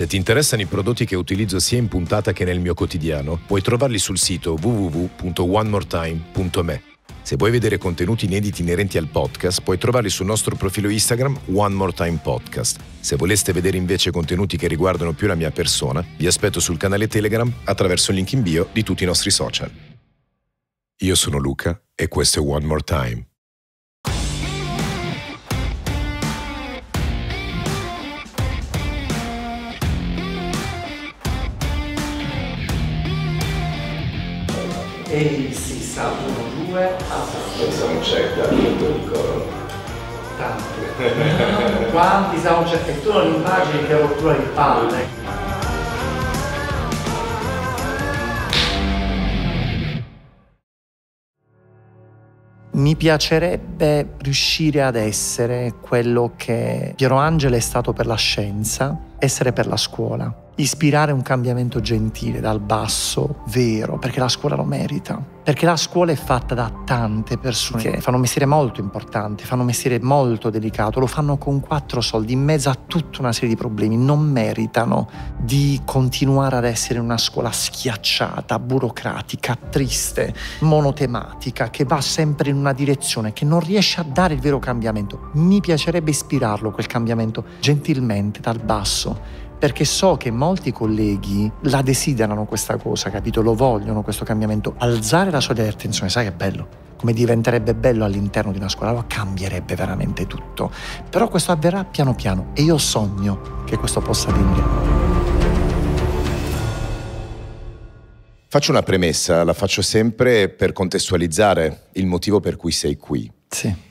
Se ti interessano i prodotti che utilizzo sia in puntata che nel mio quotidiano, puoi trovarli sul sito www.onemoretime.me. Se vuoi vedere contenuti inediti inerenti al podcast, puoi trovarli sul nostro profilo Instagram One More Time Podcast. Se voleste vedere invece contenuti che riguardano più la mia persona, vi aspetto sul canale Telegram attraverso il link in bio di tutti i nostri social. Io sono Luca e questo è One More Time. e si sa 1, 2, alza. Il soundcheck da tutto il coro. Tanto. Quanti soundcheck e tu non immagini che rottura di palle. Mi piacerebbe riuscire ad essere quello che Piero Angela è stato per la scienza, essere per la scuola ispirare un cambiamento gentile dal basso, vero, perché la scuola lo merita. Perché la scuola è fatta da tante persone che fanno un mestiere molto importante, fanno un mestiere molto delicato, lo fanno con quattro soldi in mezzo a tutta una serie di problemi. Non meritano di continuare ad essere una scuola schiacciata, burocratica, triste, monotematica, che va sempre in una direzione, che non riesce a dare il vero cambiamento. Mi piacerebbe ispirarlo quel cambiamento gentilmente dal basso perché so che molti colleghi la desiderano questa cosa, capito? Lo vogliono questo cambiamento. Alzare la soglia di attenzione, sai che bello? Come diventerebbe bello all'interno di una scuola, allora cambierebbe veramente tutto. Però questo avverrà piano piano e io sogno che questo possa avvenire. Faccio una premessa, la faccio sempre per contestualizzare il motivo per cui sei qui. Sì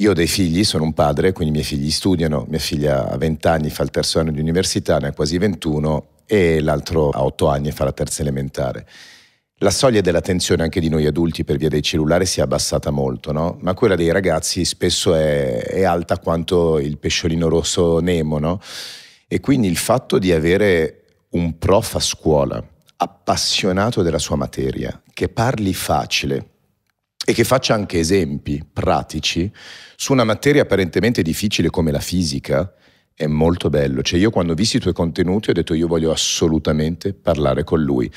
io ho dei figli, sono un padre, quindi i miei figli studiano, mia figlia ha 20 anni, fa il terzo anno di università, ne ha quasi 21 e l'altro ha 8 anni e fa la terza elementare. La soglia dell'attenzione anche di noi adulti per via dei cellulari si è abbassata molto, no? ma quella dei ragazzi spesso è, è alta quanto il pesciolino rosso Nemo. No? E quindi il fatto di avere un prof a scuola appassionato della sua materia, che parli facile, e che faccia anche esempi pratici su una materia apparentemente difficile come la fisica, è molto bello. Cioè io quando ho visto i tuoi contenuti ho detto io voglio assolutamente parlare con lui.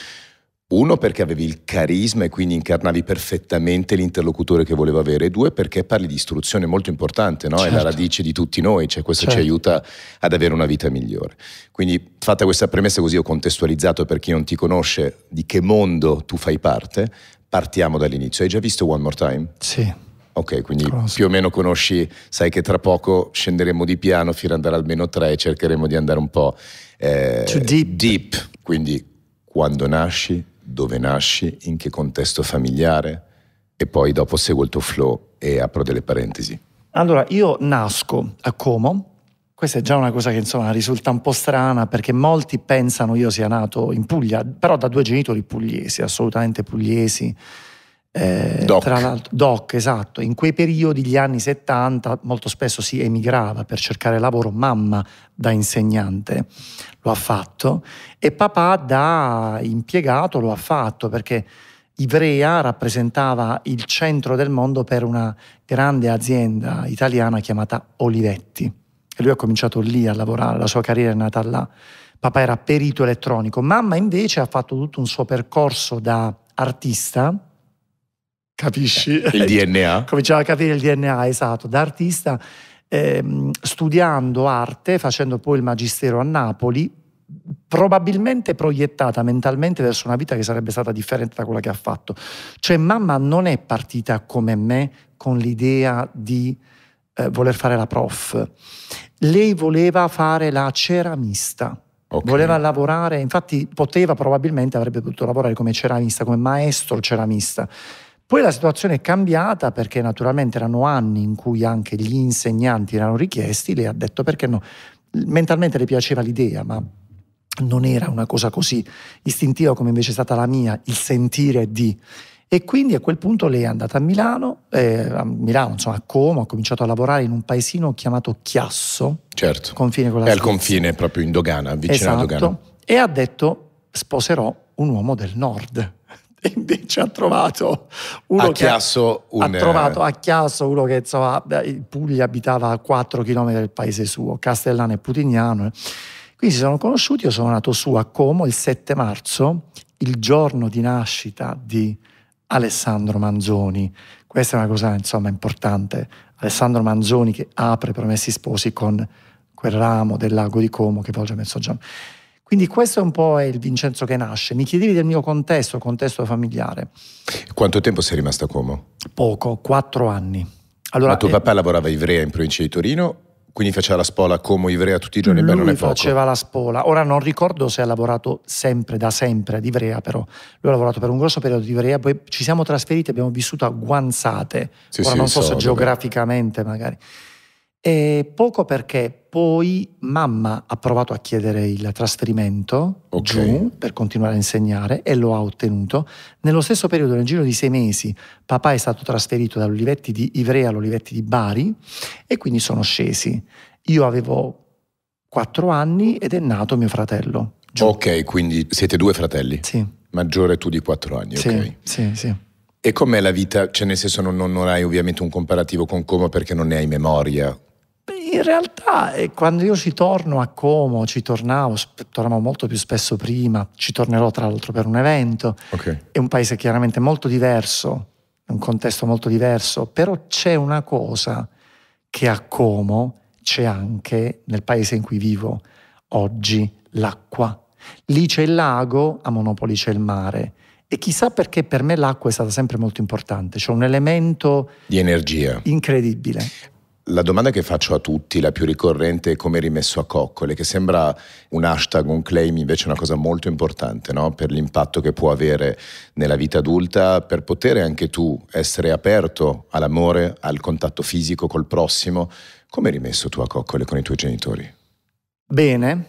Uno perché avevi il carisma e quindi incarnavi perfettamente l'interlocutore che volevo avere, due perché parli di istruzione molto importante, no? certo. è la certo. radice di tutti noi, cioè questo certo. ci aiuta ad avere una vita migliore. Quindi fatta questa premessa così ho contestualizzato per chi non ti conosce di che mondo tu fai parte, partiamo dall'inizio. Hai già visto One More Time? Sì. Ok, quindi Conosco. più o meno conosci, sai che tra poco scenderemo di piano fino ad andare almeno tre e cercheremo di andare un po' eh, deep. deep. Quindi quando nasci, dove nasci, in che contesto familiare e poi dopo seguo il tuo flow e apro delle parentesi. Allora, io nasco a Como, questa è già una cosa che insomma risulta un po' strana perché molti pensano io sia nato in Puglia, però da due genitori pugliesi, assolutamente pugliesi. Eh, doc. Tra l'altro, doc, esatto. In quei periodi, gli anni 70, molto spesso si emigrava per cercare lavoro, mamma da insegnante lo ha fatto e papà da impiegato lo ha fatto perché Ivrea rappresentava il centro del mondo per una grande azienda italiana chiamata Olivetti e lui ha cominciato lì a lavorare, la sua carriera è nata là. Papà era perito elettronico, mamma invece ha fatto tutto un suo percorso da artista, capisci? Il DNA. Cominciava a capire il DNA, esatto, da artista, ehm, studiando arte, facendo poi il magistero a Napoli, probabilmente proiettata mentalmente verso una vita che sarebbe stata differente da quella che ha fatto. Cioè mamma non è partita come me con l'idea di eh, voler fare la prof. Lei voleva fare la ceramista. Okay. Voleva lavorare, infatti poteva probabilmente, avrebbe potuto lavorare come ceramista, come maestro ceramista. Poi la situazione è cambiata perché naturalmente erano anni in cui anche gli insegnanti erano richiesti, lei ha detto perché no. Mentalmente le piaceva l'idea, ma non era una cosa così istintiva come invece è stata la mia, il sentire di... E quindi a quel punto lei è andata a Milano, eh, a Milano, insomma a Como, ha cominciato a lavorare in un paesino chiamato Chiasso, certo. confine con la È al confine proprio in dogana, vicino esatto. alla dogana. E ha detto sposerò un uomo del nord. E invece ha trovato uno a che Chiasso ha, un... ha trovato eh, a Chiasso uno che insomma in Puglia abitava a 4 km del paese suo, Castellano e Putignano. Eh. Quindi si sono conosciuti, io sono nato su a Como il 7 marzo, il giorno di nascita di Alessandro Manzoni. Questa è una cosa insomma importante. Alessandro Manzoni che apre Promessi Sposi con quel ramo del lago di Como che volge a mezzogiorno. Quindi questo è un po' il Vincenzo che nasce. Mi chiedevi del mio contesto, contesto familiare. Quanto tempo sei rimasto a Como? Poco, quattro anni. Allora, Ma tuo eh, papà lavorava a Ivrea in provincia di Torino quindi faceva la spola come Ivrea tutti i giorni, lui beh non è poco. faceva la spola. Ora non ricordo se ha lavorato sempre, da sempre ad Ivrea, però lui ha lavorato per un grosso periodo di Ivrea, poi ci siamo trasferiti, abbiamo vissuto a Guanzate, sì, ora sì, non so se so, geograficamente magari. E poco perché poi mamma ha provato a chiedere il trasferimento okay. giù per continuare a insegnare e lo ha ottenuto. Nello stesso periodo, nel giro di sei mesi, papà è stato trasferito dall'Olivetti di Ivrea all'Olivetti di Bari e quindi sono scesi. Io avevo quattro anni ed è nato mio fratello. Giù. Ok, quindi siete due fratelli? Sì. Maggiore tu di quattro anni, sì, ok? Sì, sì. E com'è la vita? Cioè, nel senso, non, non hai ovviamente un comparativo con Como perché non ne hai memoria in realtà eh, quando io ci torno a Como, ci tornavo, tornavo molto più spesso prima, ci tornerò tra l'altro per un evento, okay. è un paese chiaramente molto diverso, un contesto molto diverso, però c'è una cosa che a Como c'è anche nel paese in cui vivo oggi, l'acqua. Lì c'è il lago, a Monopoli c'è il mare. E chissà perché per me l'acqua è stata sempre molto importante, c'è un elemento di energia incredibile. La domanda che faccio a tutti, la più ricorrente, è come rimesso a coccole, che sembra un hashtag, un claim, invece è una cosa molto importante no? per l'impatto che può avere nella vita adulta, per poter anche tu essere aperto all'amore, al contatto fisico col prossimo. Come rimesso tu a coccole con i tuoi genitori? Bene,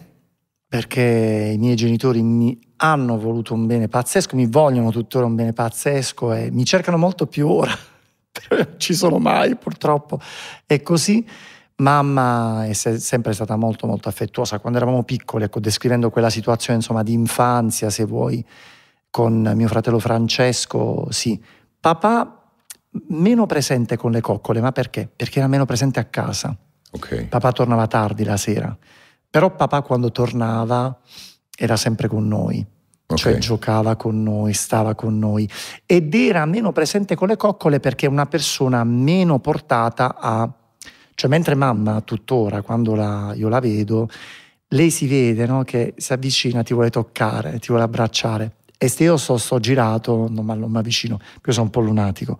perché i miei genitori mi hanno voluto un bene pazzesco, mi vogliono tuttora un bene pazzesco e mi cercano molto più ora non ci sono mai purtroppo. E così. Mamma è sempre stata molto molto affettuosa quando eravamo piccoli, ecco, descrivendo quella situazione insomma di infanzia, se vuoi, con mio fratello Francesco, sì. Papà meno presente con le coccole, ma perché? Perché era meno presente a casa. Okay. Papà tornava tardi la sera, però papà quando tornava era sempre con noi. Cioè, okay. Cioè giocava con noi, stava con noi ed era meno presente con le coccole perché è una persona meno portata a... Cioè mentre mamma tuttora, quando la, io la vedo, lei si vede no? che si avvicina, ti vuole toccare, ti vuole abbracciare. E se io sto, sto girato, non, non mi avvicino, io sono un po' lunatico.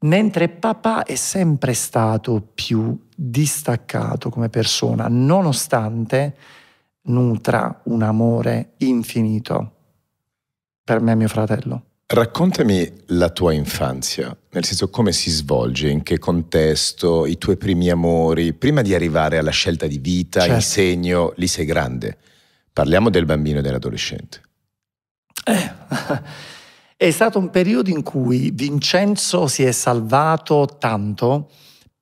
Mentre papà è sempre stato più distaccato come persona, nonostante nutra un amore infinito per me e mio fratello. Raccontami la tua infanzia, nel senso come si svolge, in che contesto, i tuoi primi amori, prima di arrivare alla scelta di vita, certo. segno, lì sei grande. Parliamo del bambino e dell'adolescente. Eh, è stato un periodo in cui Vincenzo si è salvato tanto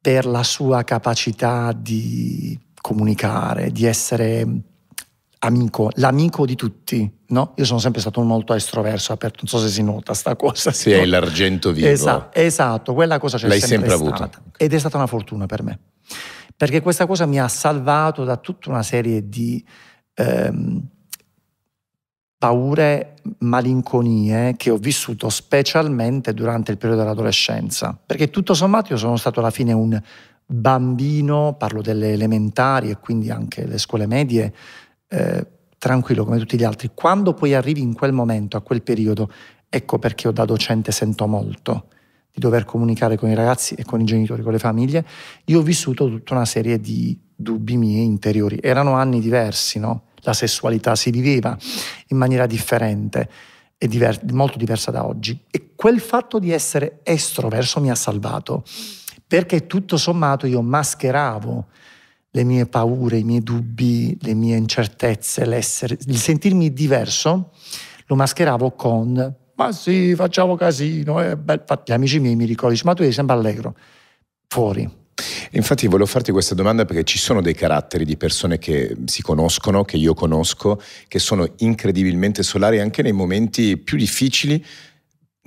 per la sua capacità di comunicare, di essere amico, l'amico di tutti, no? Io sono sempre stato molto estroverso, aperto, non so se si nota sta cosa. Sì, è l'argento vivo. Esatto, esatto, quella cosa c'è L'hai sempre, sempre avuta. Ed è stata una fortuna per me, perché questa cosa mi ha salvato da tutta una serie di ehm, paure, malinconie che ho vissuto specialmente durante il periodo dell'adolescenza, perché tutto sommato io sono stato alla fine un bambino, parlo delle elementari e quindi anche le scuole medie, eh, tranquillo come tutti gli altri. Quando poi arrivi in quel momento, a quel periodo, ecco perché io da docente sento molto di dover comunicare con i ragazzi e con i genitori, con le famiglie, io ho vissuto tutta una serie di dubbi miei interiori. Erano anni diversi, no? La sessualità si viveva in maniera differente e diver- molto diversa da oggi. E quel fatto di essere estroverso mi ha salvato, perché tutto sommato io mascheravo le mie paure, i miei dubbi, le mie incertezze, l'essere, il sentirmi diverso, lo mascheravo con ma sì, facciamo casino, eh, beh, gli amici miei mi ricordano, ma tu sei sempre allegro, fuori, Infatti volevo farti questa domanda perché ci sono dei caratteri di persone che si conoscono, che io conosco, che sono incredibilmente solari anche nei momenti più difficili,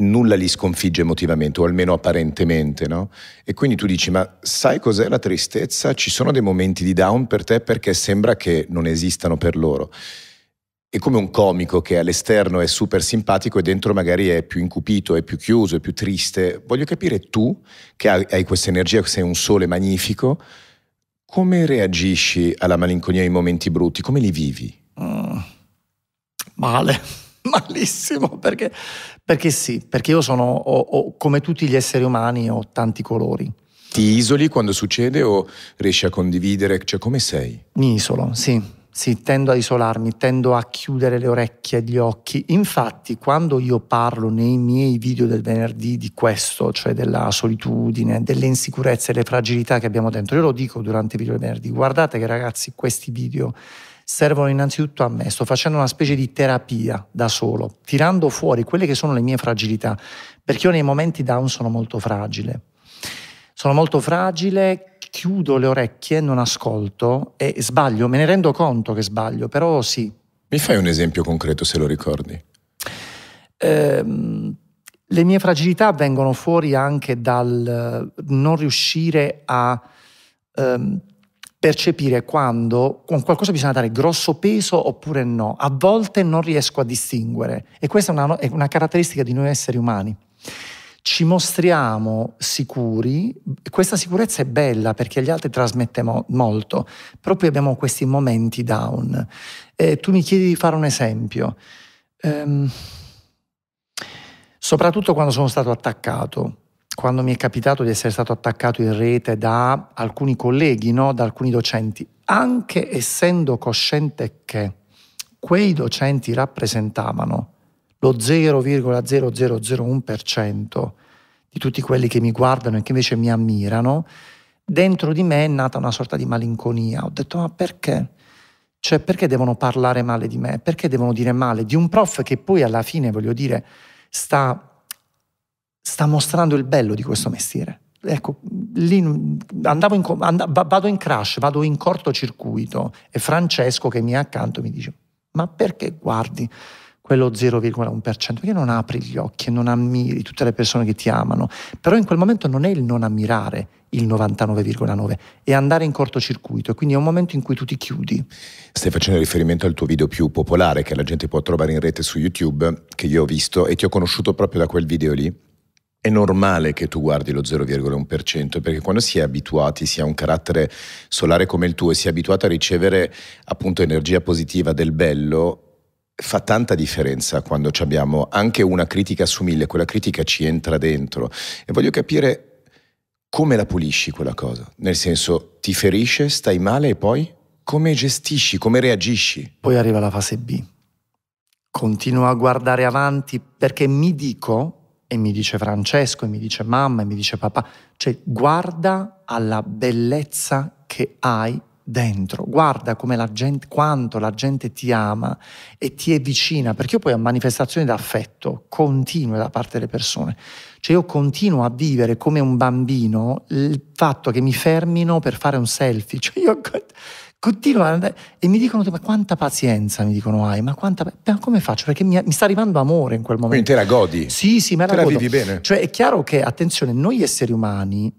nulla li sconfigge emotivamente, o almeno apparentemente, no? E quindi tu dici, ma sai cos'è la tristezza? Ci sono dei momenti di down per te perché sembra che non esistano per loro. È come un comico che all'esterno è super simpatico e dentro magari è più incupito, è più chiuso, è più triste. Voglio capire tu, che hai questa energia, che sei un sole magnifico, come reagisci alla malinconia e ai momenti brutti? Come li vivi? Mm, male. malissimo perché, perché, sì, perché io sono, ho, ho, come tutti gli esseri umani, ho tanti colori. Ti isoli quando succede o riesci a condividere? Cioè, come sei? Mi isolo, sì, sì, tendo a isolarmi, tendo a chiudere le orecchie e gli occhi. Infatti, quando io parlo nei miei video del venerdì di questo, cioè della solitudine, delle insicurezze, delle fragilità che abbiamo dentro, io lo dico durante i video del venerdì, guardate che ragazzi, questi video servono innanzitutto a me, sto facendo una specie di terapia da solo, tirando fuori quelle che sono le mie fragilità, perché io nei momenti down sono molto fragile. Sono molto fragile, chiudo le orecchie, non ascolto e sbaglio, me ne rendo conto che sbaglio, però sì. Mi fai un esempio concreto se lo ricordi? Ehm, le mie fragilità vengono fuori anche dal non riuscire a ehm, percepire quando con qualcosa bisogna dare grosso peso oppure no. A volte non riesco a distinguere e questa è una, è una caratteristica di noi esseri umani. Ci mostriamo sicuri, questa sicurezza è bella perché agli altri trasmette mo- molto, però poi abbiamo questi momenti down. Eh, tu mi chiedi di fare un esempio, ehm, soprattutto quando sono stato attaccato quando mi è capitato di essere stato attaccato in rete da alcuni colleghi, no? da alcuni docenti, anche essendo cosciente che quei docenti rappresentavano lo 0,0001% di tutti quelli che mi guardano e che invece mi ammirano, dentro di me è nata una sorta di malinconia. Ho detto, ma perché? Cioè, perché devono parlare male di me? Perché devono dire male di un prof che poi alla fine, voglio dire, sta sta mostrando il bello di questo mestiere. Ecco, lì andavo in, andavo, vado in crash, vado in cortocircuito e Francesco che mi è accanto mi dice, ma perché guardi quello 0,1%? Perché non apri gli occhi e non ammiri tutte le persone che ti amano? Però in quel momento non è il non ammirare il 99,9%, è andare in cortocircuito, e quindi è un momento in cui tu ti chiudi. Stai facendo riferimento al tuo video più popolare che la gente può trovare in rete su YouTube, che io ho visto e ti ho conosciuto proprio da quel video lì è normale che tu guardi lo 0,1% perché quando si è abituati, si ha un carattere solare come il tuo e si è abituato a ricevere appunto energia positiva del bello, fa tanta differenza quando abbiamo anche una critica su mille, quella critica ci entra dentro e voglio capire come la pulisci quella cosa, nel senso ti ferisce, stai male e poi come gestisci, come reagisci? Poi arriva la fase B. Continuo a guardare avanti perché mi dico e mi dice Francesco, e mi dice mamma, e mi dice papà. Cioè, guarda alla bellezza che hai dentro, guarda come la gente, quanto la gente ti ama e ti è vicina, perché io poi ho manifestazioni d'affetto continue da parte delle persone. Cioè io continuo a vivere come un bambino il fatto che mi fermino per fare un selfie. Cioè io continuano ad andare e mi dicono ma quanta pazienza mi dicono hai ma quanta ma come faccio perché mi, mi, sta arrivando amore in quel momento quindi te la godi sì sì ma te la, la vivi bene cioè è chiaro che attenzione noi esseri umani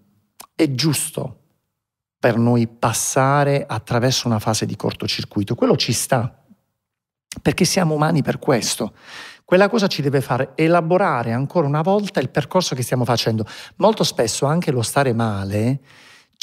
è giusto per noi passare attraverso una fase di cortocircuito quello ci sta perché siamo umani per questo quella cosa ci deve far elaborare ancora una volta il percorso che stiamo facendo molto spesso anche lo stare male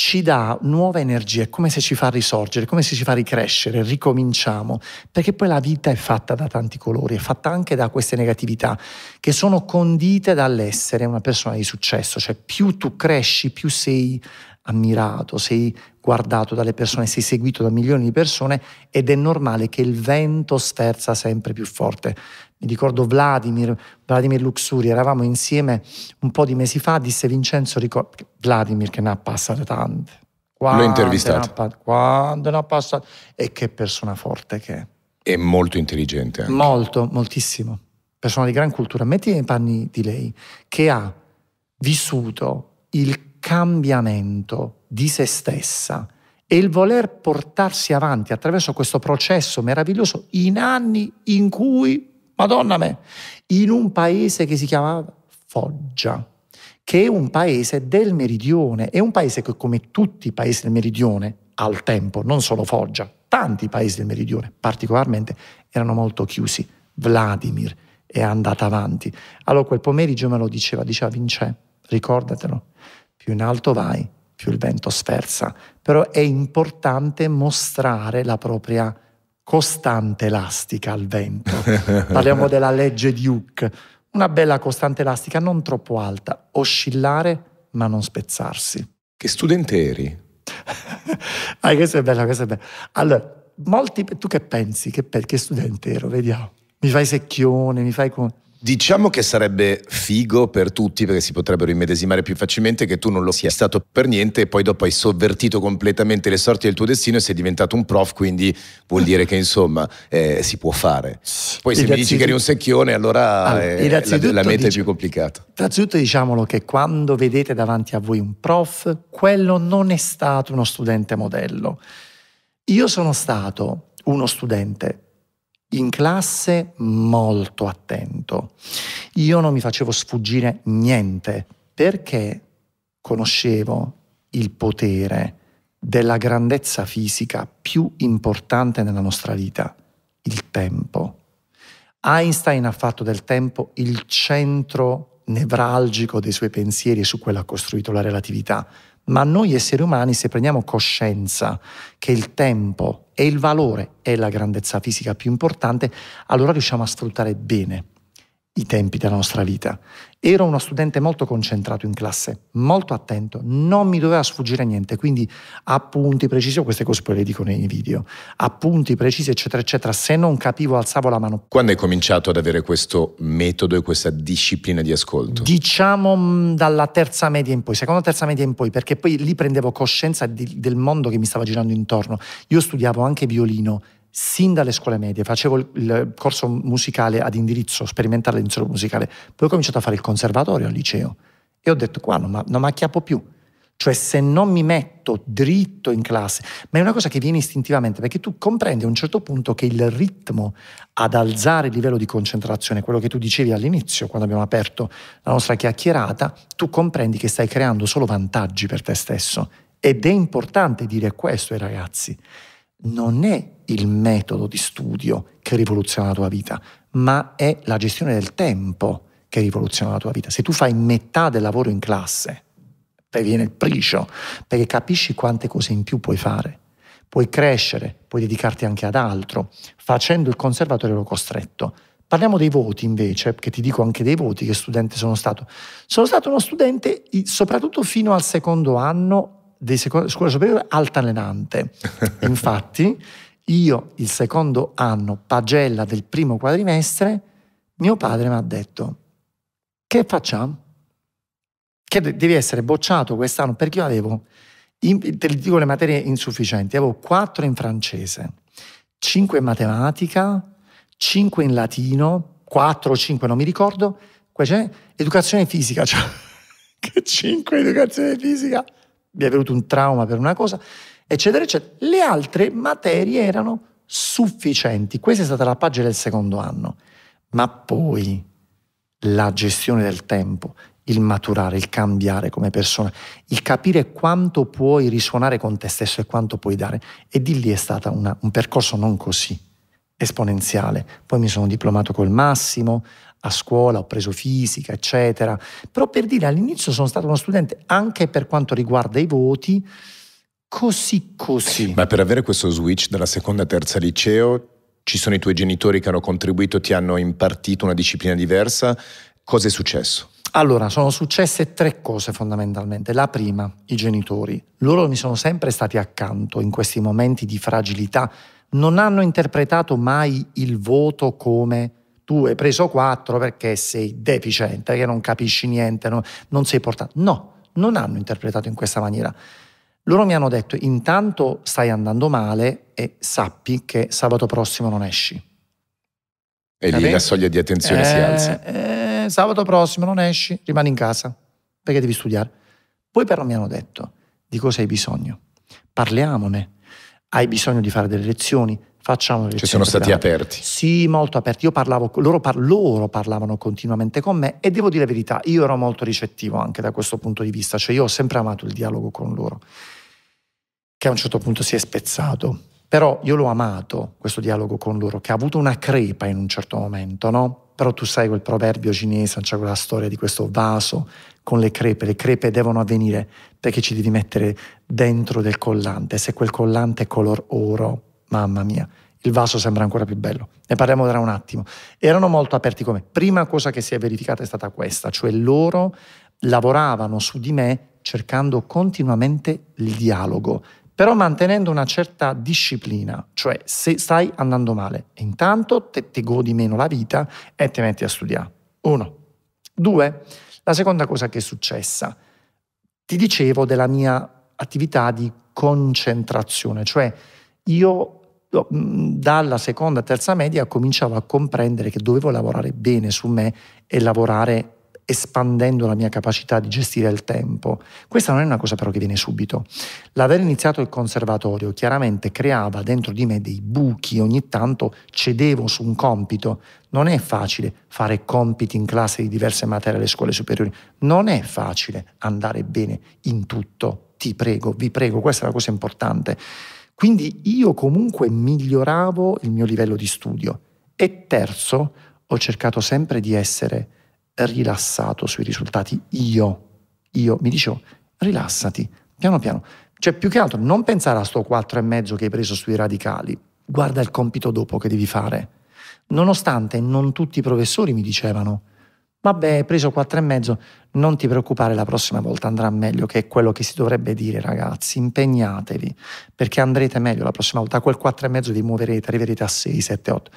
ci dà nuova energia, è come se ci fa risorgere, come se ci fa ricrescere, ricominciamo, perché poi la vita è fatta da tanti colori, è fatta anche da queste negatività che sono condite dall'essere una persona di successo, cioè più tu cresci, più sei ammirato, sei guardato dalle persone, sei seguito da milioni di persone ed è normale che il vento sferza sempre più forte mi ricordo Vladimir, Vladimir Luxuri, eravamo insieme un po' di mesi fa, disse Vincenzo, ricor- Vladimir che ne ha passate tante. Quante L'ho intervistato. Ne quando ne ha passate. E che persona forte che è. E molto intelligente. Anche. Molto, moltissimo. Persona di gran cultura. Metti nei panni di lei, che ha vissuto il cambiamento di se stessa e il voler portarsi avanti attraverso questo processo meraviglioso in anni in cui Madonna me, in un paese che si chiamava Foggia, che è un paese del meridione, è un paese che come tutti i paesi del meridione, al tempo, non solo Foggia, tanti paesi del meridione, particolarmente, erano molto chiusi. Vladimir è andata avanti. Allora quel pomeriggio me lo diceva, diceva Vince, ricordatelo, più in alto vai, più il vento sferza, però è importante mostrare la propria costante elastica al vento. Parliamo della legge di Hooke. Una bella costante elastica non troppo alta, oscillare ma non spezzarsi. Che studente eri? ah, questa è bello, questo è bello. Allora, molti, tu che pensi? Che, che studente ero? Vediamo. Mi fai secchione, mi fai... Con... Diciamo che sarebbe figo per tutti perché si potrebbero immedesimare più facilmente che tu non lo sia stato per niente e poi dopo hai sovvertito completamente le sorti del tuo destino e sei diventato un prof, quindi vuol dire che insomma eh, si può fare. Poi se mi dici che eri un secchione allora, allora eh, la, la, meta dici, è più complicata. Innanzitutto diciamolo che quando vedete davanti a voi un prof, quello non è stato uno studente modello. Io sono stato uno studente in classe molto attento. Io non mi facevo sfuggire niente perché conoscevo il potere della grandezza fisica più importante nella nostra vita, il tempo. Einstein ha fatto del tempo il centro nevralgico dei suoi pensieri e su quello ha costruito la relatività ma noi esseri umani, se prendiamo coscienza che il tempo e il valore è la grandezza fisica più importante, allora riusciamo a sfruttare bene i tempi della nostra vita. Ero uno studente molto concentrato in classe, molto attento, non mi doveva sfuggire niente, quindi appunti precisi, queste cose poi le dico nei video, appunti precisi eccetera eccetera, se non capivo alzavo la mano. Quando hai cominciato ad avere questo metodo e questa disciplina di ascolto? Diciamo mm, dalla terza media in poi, seconda terza media in poi, perché poi lì prendevo coscienza di, del mondo che mi stava girando intorno. Io studiavo anche violino, sin dalle scuole medie, facevo il, il corso musicale ad indirizzo, sperimentale all'inizio musicale, poi ho cominciato a fare il conservatorio al liceo e ho detto qua non, ma, non macchiappo più. Cioè se non mi metto dritto in classe, ma è una cosa che viene istintivamente, perché tu comprendi a un certo punto che il ritmo ad alzare il livello di concentrazione, quello che tu dicevi all'inizio quando abbiamo aperto la nostra chiacchierata, tu comprendi che stai creando solo vantaggi per te stesso. Ed è importante dire questo ai ragazzi. Non è il metodo di studio che rivoluziona la tua vita, ma è la gestione del tempo che rivoluziona la tua vita. Se tu fai metà del lavoro in classe, ti viene il pricio, perché capisci quante cose in più puoi fare. Puoi crescere, puoi dedicarti anche ad altro. Facendo il conservatorio ero costretto. Parliamo dei voti invece, che ti dico anche dei voti che studente sono stato. Sono stato uno studente, soprattutto fino al secondo anno di scuola superiore, altalenante. Infatti, io il secondo anno, pagella del primo quadrimestre, mio padre mi ha detto, che facciamo? Che devi essere bocciato quest'anno perché io avevo, in, te dico le materie insufficienti, avevo 4 in francese, 5 in matematica, 5 in latino, 4 o 5 non mi ricordo, poi c'è educazione fisica, cioè, che 5 educazione fisica, mi è venuto un trauma per una cosa, eccetera, eccetera. Le altre materie erano sufficienti. Questa è stata la pagina del secondo anno. Ma poi la gestione del tempo, il maturare, il cambiare come persona, il capire quanto puoi risuonare con te stesso e quanto puoi dare. E di lì è stato un percorso non così esponenziale. Poi mi sono diplomato col massimo, a scuola ho preso fisica, eccetera. Però per dire, all'inizio sono stato uno studente, anche per quanto riguarda i voti, così così. Ma per avere questo switch dalla seconda a terza liceo ci sono i tuoi genitori che hanno contribuito, ti hanno impartito una disciplina diversa. Cosa è successo? Allora, sono successe tre cose fondamentalmente. La prima, i genitori. Loro mi sono sempre stati accanto in questi momenti di fragilità. Non hanno interpretato mai il voto come tu hai preso quattro perché sei deficiente, che non capisci niente, non, non sei portato. No, non hanno interpretato in questa maniera. Loro mi hanno detto intanto stai andando male e sappi che sabato prossimo non esci. E lì la soglia di attenzione eh, si alza. Eh, sabato prossimo non esci, rimani in casa perché devi studiare. Poi però mi hanno detto di cosa hai bisogno. Parliamone. Hai bisogno di fare delle lezioni, facciamo le lezioni. Ci sono stati aperti. Sì, molto aperti. Io parlavo, loro, par loro, parlavano continuamente con me e devo dire la verità, io ero molto ricettivo anche da questo punto di vista, cioè io ho sempre amato il dialogo con loro che a un certo punto si è spezzato. Però io l'ho amato questo dialogo con loro, che ha avuto una crepa in un certo momento, no? Però tu sai quel proverbio cinese, c'è quella storia di questo vaso con le crepe. Le crepe devono avvenire perché ci devi mettere dentro del collante. Se quel collante è color oro, mamma mia, il vaso sembra ancora più bello. Ne parliamo tra un attimo. Erano molto aperti come. Prima cosa che si è verificata è stata questa, cioè loro lavoravano su di me cercando continuamente il dialogo, però mantenendo una certa disciplina, cioè se stai andando male, intanto te, te godi meno la vita e ti metti a studiare. Uno. Due, la seconda cosa che è successa, ti dicevo della mia attività di concentrazione, cioè io mm, dalla seconda, terza media cominciavo a comprendere che dovevo lavorare bene su me e lavorare espandendo la mia capacità di gestire il tempo. Questa non è una cosa però che viene subito. L'aver iniziato il conservatorio chiaramente creava dentro di me dei buchi, ogni tanto cedevo su un compito. Non è facile fare compiti in classe di diverse materie alle scuole superiori, non è facile andare bene in tutto. Ti prego, vi prego, questa è la cosa importante. Quindi io comunque miglioravo il mio livello di studio. E terzo, ho cercato sempre di essere rilassato sui risultati. Io, io mi dicevo, rilassati, piano piano. Cioè, più che altro, non pensare a sto mezzo che hai preso sui radicali, guarda il compito dopo che devi fare. Nonostante non tutti i professori mi dicevano, vabbè, hai preso mezzo, non ti preoccupare, la prossima volta andrà meglio, che è quello che si dovrebbe dire, ragazzi, impegnatevi, perché andrete meglio la prossima volta, a quel mezzo vi muoverete, arriverete a 6, 7, 8.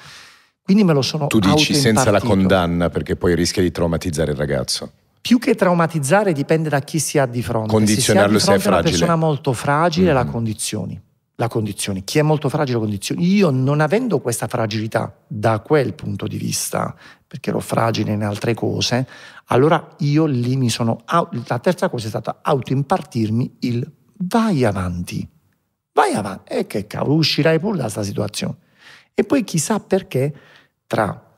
Quindi me lo sono Tu dici senza la condanna perché poi rischia di traumatizzare il ragazzo. Più che traumatizzare dipende da chi si ha di fronte. Condizionarlo se, si ha di fronte se è fragile. una persona molto fragile mm. la condizioni. La condizioni. Chi è molto fragile la condizioni. Io non avendo questa fragilità da quel punto di vista, perché ero fragile in altre cose, allora io lì mi sono... La terza cosa è stata autoimpartirmi il vai avanti. Vai avanti. E che cavolo, uscirai pure da questa situazione. E poi chissà perché tra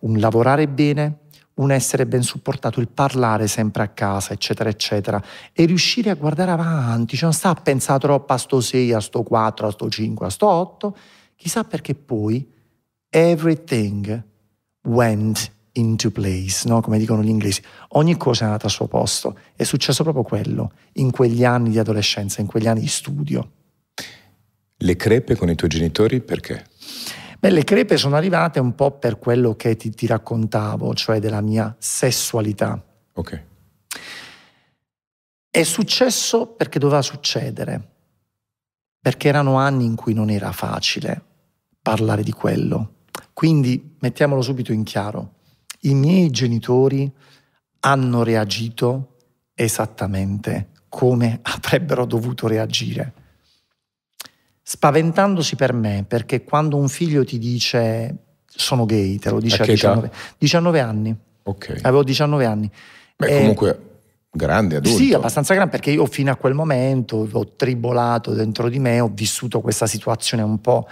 un lavorare bene, un essere ben supportato, il parlare sempre a casa, eccetera, eccetera, e riuscire a guardare avanti, cioè non sta a pensare troppo a sto 6, a sto 4, a sto 5, a sto 8, chissà perché poi everything went into place, no? come dicono gli inglesi, ogni cosa è andata al suo posto, è successo proprio quello, in quegli anni di adolescenza, in quegli anni di studio. Le crepe con i tuoi genitori perché? Beh, le crepe sono arrivate un po' per quello che ti, ti raccontavo, cioè della mia sessualità. Ok. È successo perché doveva succedere, perché erano anni in cui non era facile parlare di quello. Quindi mettiamolo subito in chiaro, i miei genitori hanno reagito esattamente come avrebbero dovuto reagire spaventandosi per me, perché quando un figlio ti dice sono gay, te lo dice a, a 19, 19, anni. Okay. Avevo 19 anni. Beh, e eh, comunque grande adulto. Sì, abbastanza grande, perché io fino a quel momento ho tribolato dentro di me, ho vissuto questa situazione un po'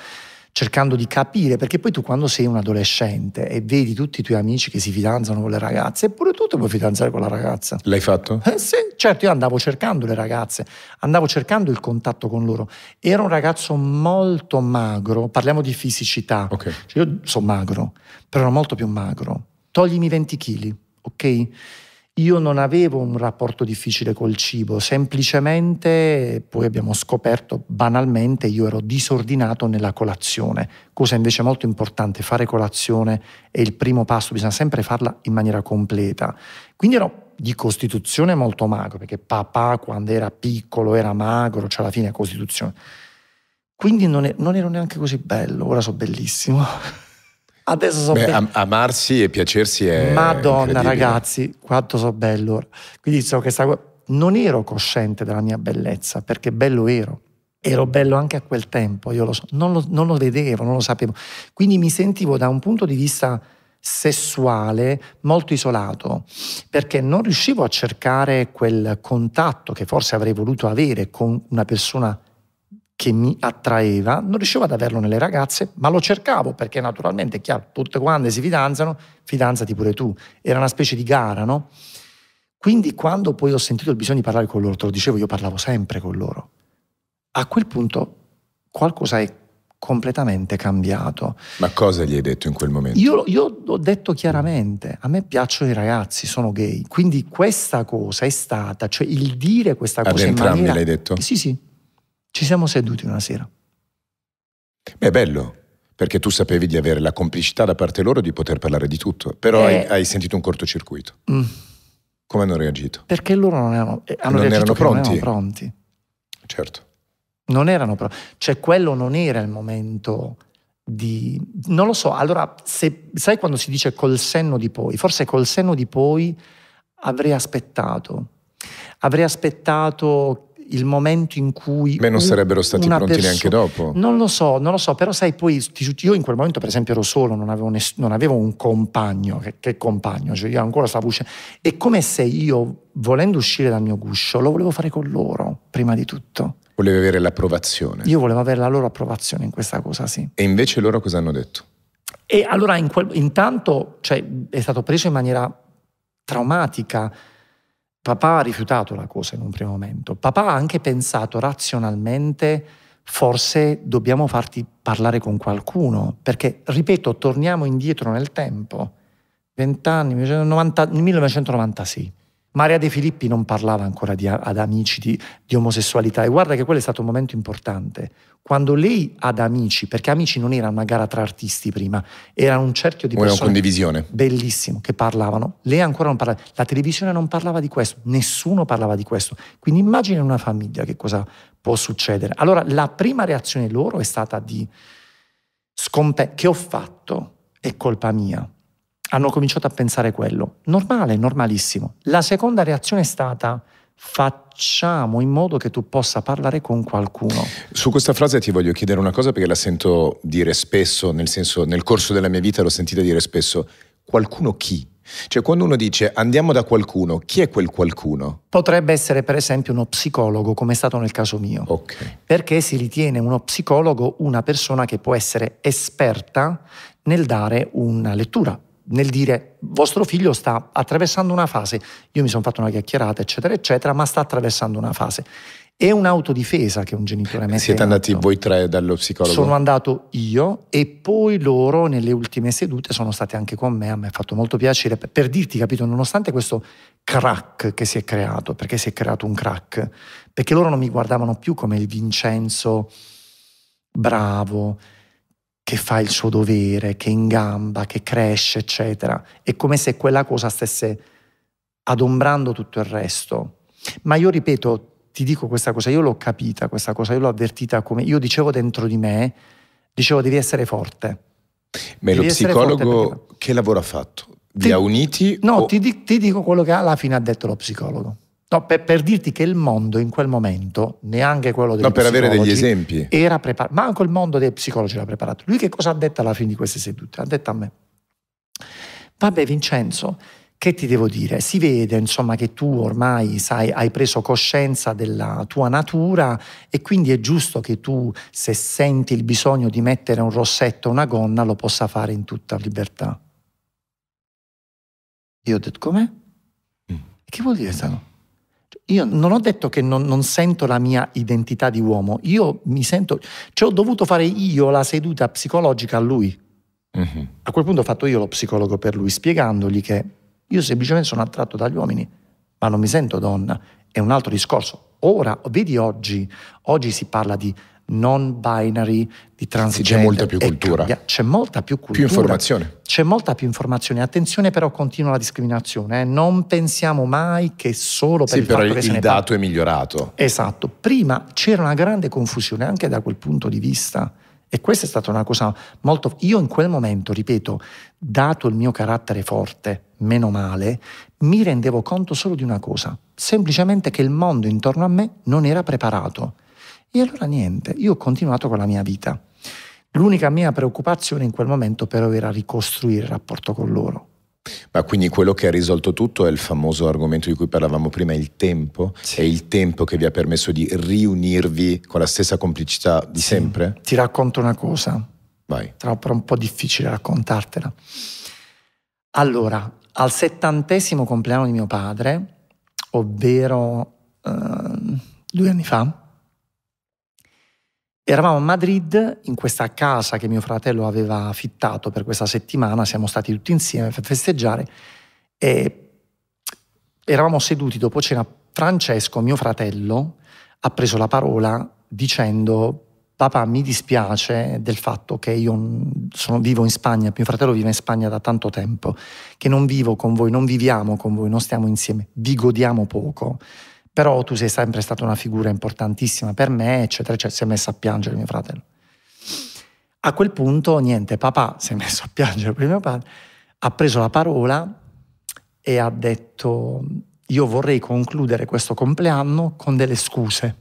cercando di capire, perché poi tu quando sei un adolescente e vedi tutti i tuoi amici che si fidanzano con le ragazze, eppure tu ti puoi fidanzare con la ragazza. L'hai fatto? Eh, sì, certo, io andavo cercando le ragazze, andavo cercando il contatto con loro. Era un ragazzo molto magro, parliamo di fisicità. Okay. Cioè, io sono magro, però ero molto più magro. Toglimi 20 kg, ok? Io non avevo un rapporto difficile col cibo, semplicemente, poi abbiamo scoperto banalmente, io ero disordinato nella colazione, cosa invece molto importante, fare colazione è il primo passo, bisogna sempre farla in maniera completa. Quindi ero di costituzione molto magro, perché papà quando era piccolo era magro, cioè alla fine è costituzione. Quindi non, è, non ero neanche così bello, ora so bellissimo. Adesso so Beh, am- amarsi e piacersi è. Madonna, ragazzi, quanto so bello. Ora. Quindi so che stavo... non ero cosciente della mia bellezza, perché bello ero. Ero bello anche a quel tempo, io lo so, non lo, non lo vedevo, non lo sapevo. Quindi mi sentivo da un punto di vista sessuale molto isolato, perché non riuscivo a cercare quel contatto che forse avrei voluto avere con una persona che mi attraeva, non riuscivo ad averlo nelle ragazze, ma lo cercavo perché naturalmente, chiaro, tutte quante si fidanzano, fidanzati pure tu. Era una specie di gara, no? Quindi quando poi ho sentito il bisogno di parlare con loro, te lo dicevo, io parlavo sempre con loro. A quel punto qualcosa è completamente cambiato. Ma cosa gli hai detto in quel momento? Io, io ho detto chiaramente, a me piacciono i ragazzi, sono gay. Quindi questa cosa è stata, cioè il dire questa Ad cosa... Ad entrambi maniera, l'hai detto? Sì, sì, ci siamo seduti una sera. Beh, bello, perché tu sapevi di avere la complicità da parte loro di poter parlare di tutto, però eh, hai, hai, sentito un cortocircuito. Mm. Come hanno reagito? Perché loro non erano, eh, hanno non erano pronti. Non erano pronti. Certo. Non erano pronti. Cioè, quello non era il momento di... Non lo so, allora, se, sai quando si dice col senno di poi? Forse col senno di poi avrei aspettato. Avrei aspettato il momento in cui... Beh, non sarebbero stati pronti neanche dopo. Non lo so, non lo so, però sai, poi io in quel momento per esempio ero solo, non avevo, non avevo un compagno, che, che, compagno, cioè io ancora stavo uscendo. È come se io, volendo uscire dal mio guscio, lo volevo fare con loro, prima di tutto. Volevi avere l'approvazione. Io volevo avere la loro approvazione in questa cosa, sì. E invece loro cosa hanno detto? E allora in quel, intanto cioè, è stato preso in maniera traumatica, Papà ha rifiutato la cosa in un primo momento. Papà ha anche pensato razionalmente, forse dobbiamo farti parlare con qualcuno, perché, ripeto, torniamo indietro nel tempo. Vent'anni, 1996. Maria De Filippi non parlava ancora di, ad amici di, di omosessualità e guarda che quello è stato un momento importante quando lei ad amici, perché amici non era una gara tra artisti prima, era un cerchio di persone. Una condivisione. Bellissimo, che parlavano. Lei ancora non parlava, la televisione non parlava di questo, nessuno parlava di questo. Quindi immagina una famiglia che cosa può succedere. Allora la prima reazione loro è stata di scompe- che ho fatto, è colpa mia. Hanno cominciato a pensare quello. Normale, normalissimo. La seconda reazione è stata facciamo in modo che tu possa parlare con qualcuno. Su questa frase ti voglio chiedere una cosa perché la sento dire spesso, nel senso nel corso della mia vita l'ho sentita dire spesso, qualcuno chi? Cioè quando uno dice andiamo da qualcuno, chi è quel qualcuno? Potrebbe essere per esempio uno psicologo, come è stato nel caso mio. Ok. Perché si ritiene uno psicologo una persona che può essere esperta nel dare una lettura nel dire vostro figlio sta attraversando una fase, io mi sono fatto una chiacchierata, eccetera, eccetera, ma sta attraversando una fase. È un'autodifesa che un genitore mette. Siete andati atto. voi tre dallo psicologo? Sono andato io e poi loro nelle ultime sedute sono state anche con me, a me è fatto molto piacere per dirti, capito, nonostante questo crack che si è creato, perché si è creato un crack, perché loro non mi guardavano più come il Vincenzo bravo, che fa il suo dovere, che ingamba, che cresce, eccetera. È come se quella cosa stesse adombrando tutto il resto. Ma io ripeto, ti dico questa cosa, io l'ho capita, questa cosa, io l'ho avvertita come io dicevo dentro di me, dicevo devi essere forte. Ma devi lo psicologo perché... che lavoro ha fatto? Vi ti, ha uniti? No, o... ti, ti dico quello che alla fine ha detto lo psicologo. No, per, per, dirti che il mondo in quel momento, neanche quello dei no, per avere degli esempi. Era preparato, ma anche il mondo dei psicologi era preparato. Lui che cosa ha detto alla fine di queste sedute? Ha detto a me, vabbè Vincenzo, che ti devo dire? Si vede insomma che tu ormai sai, hai preso coscienza della tua natura e quindi è giusto che tu, se senti il bisogno di mettere un rossetto o una gonna, lo possa fare in tutta libertà. Io ho detto, com'è? Mm. Che vuol dire sta io non ho detto che non, non, sento la mia identità di uomo, io mi sento, cioè ho dovuto fare io la seduta psicologica a lui. Uh-huh. A quel punto ho fatto io lo psicologo per lui, spiegandogli che io semplicemente sono attratto dagli uomini, ma non mi sento donna. È un altro discorso. Ora, vedi oggi, oggi si parla di non binary, di transgender. C'è molta più cultura. Cambia, c'è molta più cultura. Più informazione. C'è molta più informazione. Attenzione però, continua la discriminazione. Eh. Non pensiamo mai che solo per sì, il però fatto il, che il dato è migliorato. Esatto. Prima c'era una grande confusione anche da quel punto di vista. E questa è stata una cosa molto... Io in quel momento, ripeto, dato il mio carattere forte, meno male, mi rendevo conto solo di una cosa, semplicemente che il mondo intorno a me non era preparato e allora niente, io ho continuato con la mia vita. L'unica mia preoccupazione in quel momento però era ricostruire il rapporto con loro. Ma quindi quello che ha risolto tutto è il famoso argomento di cui parlavamo prima, il tempo. Sì. È il tempo che vi ha permesso di riunirvi con la stessa complicità di sì. sempre? Ti racconto una cosa. Vai. Sarà però un po' difficile raccontartela. Allora, al settantesimo compleanno di mio padre, ovvero eh, due anni fa, Eravamo a Madrid in questa casa che mio fratello aveva affittato per questa settimana, siamo stati tutti insieme per festeggiare e eravamo seduti dopo cena. Francesco, mio fratello, ha preso la parola dicendo papà mi dispiace del fatto che io sono, vivo in Spagna, mio fratello vive in Spagna da tanto tempo, che non vivo con voi, non viviamo con voi, non stiamo insieme, vi godiamo poco però tu sei sempre stata una figura importantissima per me, eccetera, eccetera. Cioè, si è messa a piangere mio fratello. A quel punto, niente, papà si è messo a piangere per mio padre, ha preso la parola e ha detto io vorrei concludere questo compleanno con delle scuse.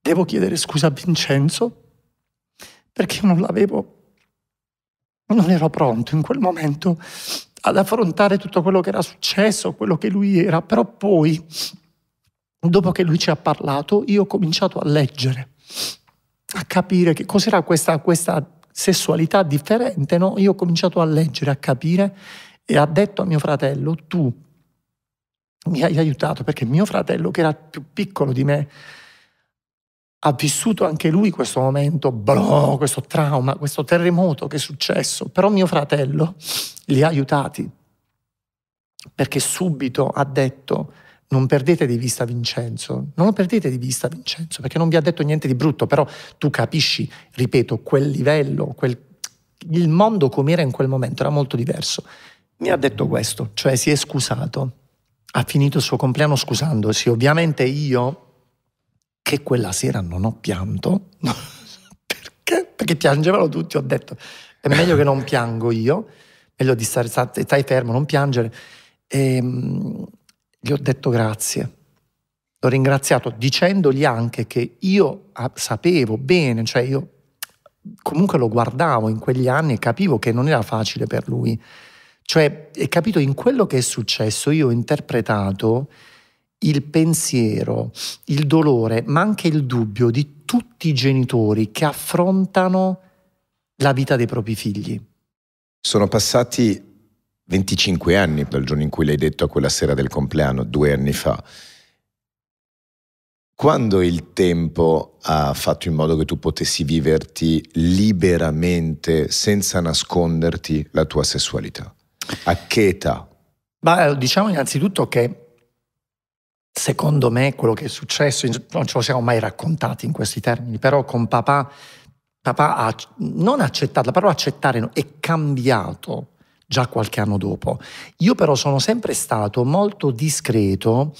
Devo chiedere scusa a Vincenzo perché io non l'avevo, non ero pronto in quel momento ad affrontare tutto quello che era successo, quello che lui era, però poi, dopo che lui ci ha parlato, io ho cominciato a leggere, a capire che cos'era questa, questa sessualità differente, no? Io ho cominciato a leggere, a capire e ha detto a mio fratello, tu mi hai aiutato perché mio fratello, che era più piccolo di me, ha vissuto anche lui questo momento, bro, questo trauma, questo terremoto che è successo, però mio fratello li ha aiutati perché subito ha detto non perdete di vista Vincenzo, non lo perdete di vista Vincenzo, perché non vi ha detto niente di brutto, però tu capisci, ripeto, quel livello, quel, il mondo com'era in quel momento era molto diverso. Mi ha detto questo, cioè si è scusato, ha finito il suo compleanno scusandosi, ovviamente io che quella sera non ho pianto. Perché? Perché piangevano tutti, ho detto è meglio che non piango io, meglio di stare, stai fermo, non piangere. E, ehm, gli ho detto grazie. L'ho ringraziato dicendogli anche che io ah, sapevo bene, cioè io comunque lo guardavo in quegli anni e capivo che non era facile per lui. Cioè, e capito in quello che è successo, io ho interpretato il pensiero, il dolore, ma anche il dubbio di tutti i genitori che affrontano la vita dei propri figli. Sono passati 25 anni dal giorno in cui l'hai detto a quella sera del compleanno, due anni fa. Quando il tempo ha fatto in modo che tu potessi viverti liberamente, senza nasconderti, la tua sessualità? A che età? Beh, diciamo innanzitutto che secondo me quello che è successo, non ce lo siamo mai raccontati in questi termini, però con papà, papà ha non accettato, la parola accettare è cambiato già qualche anno dopo. Io però sono sempre stato molto discreto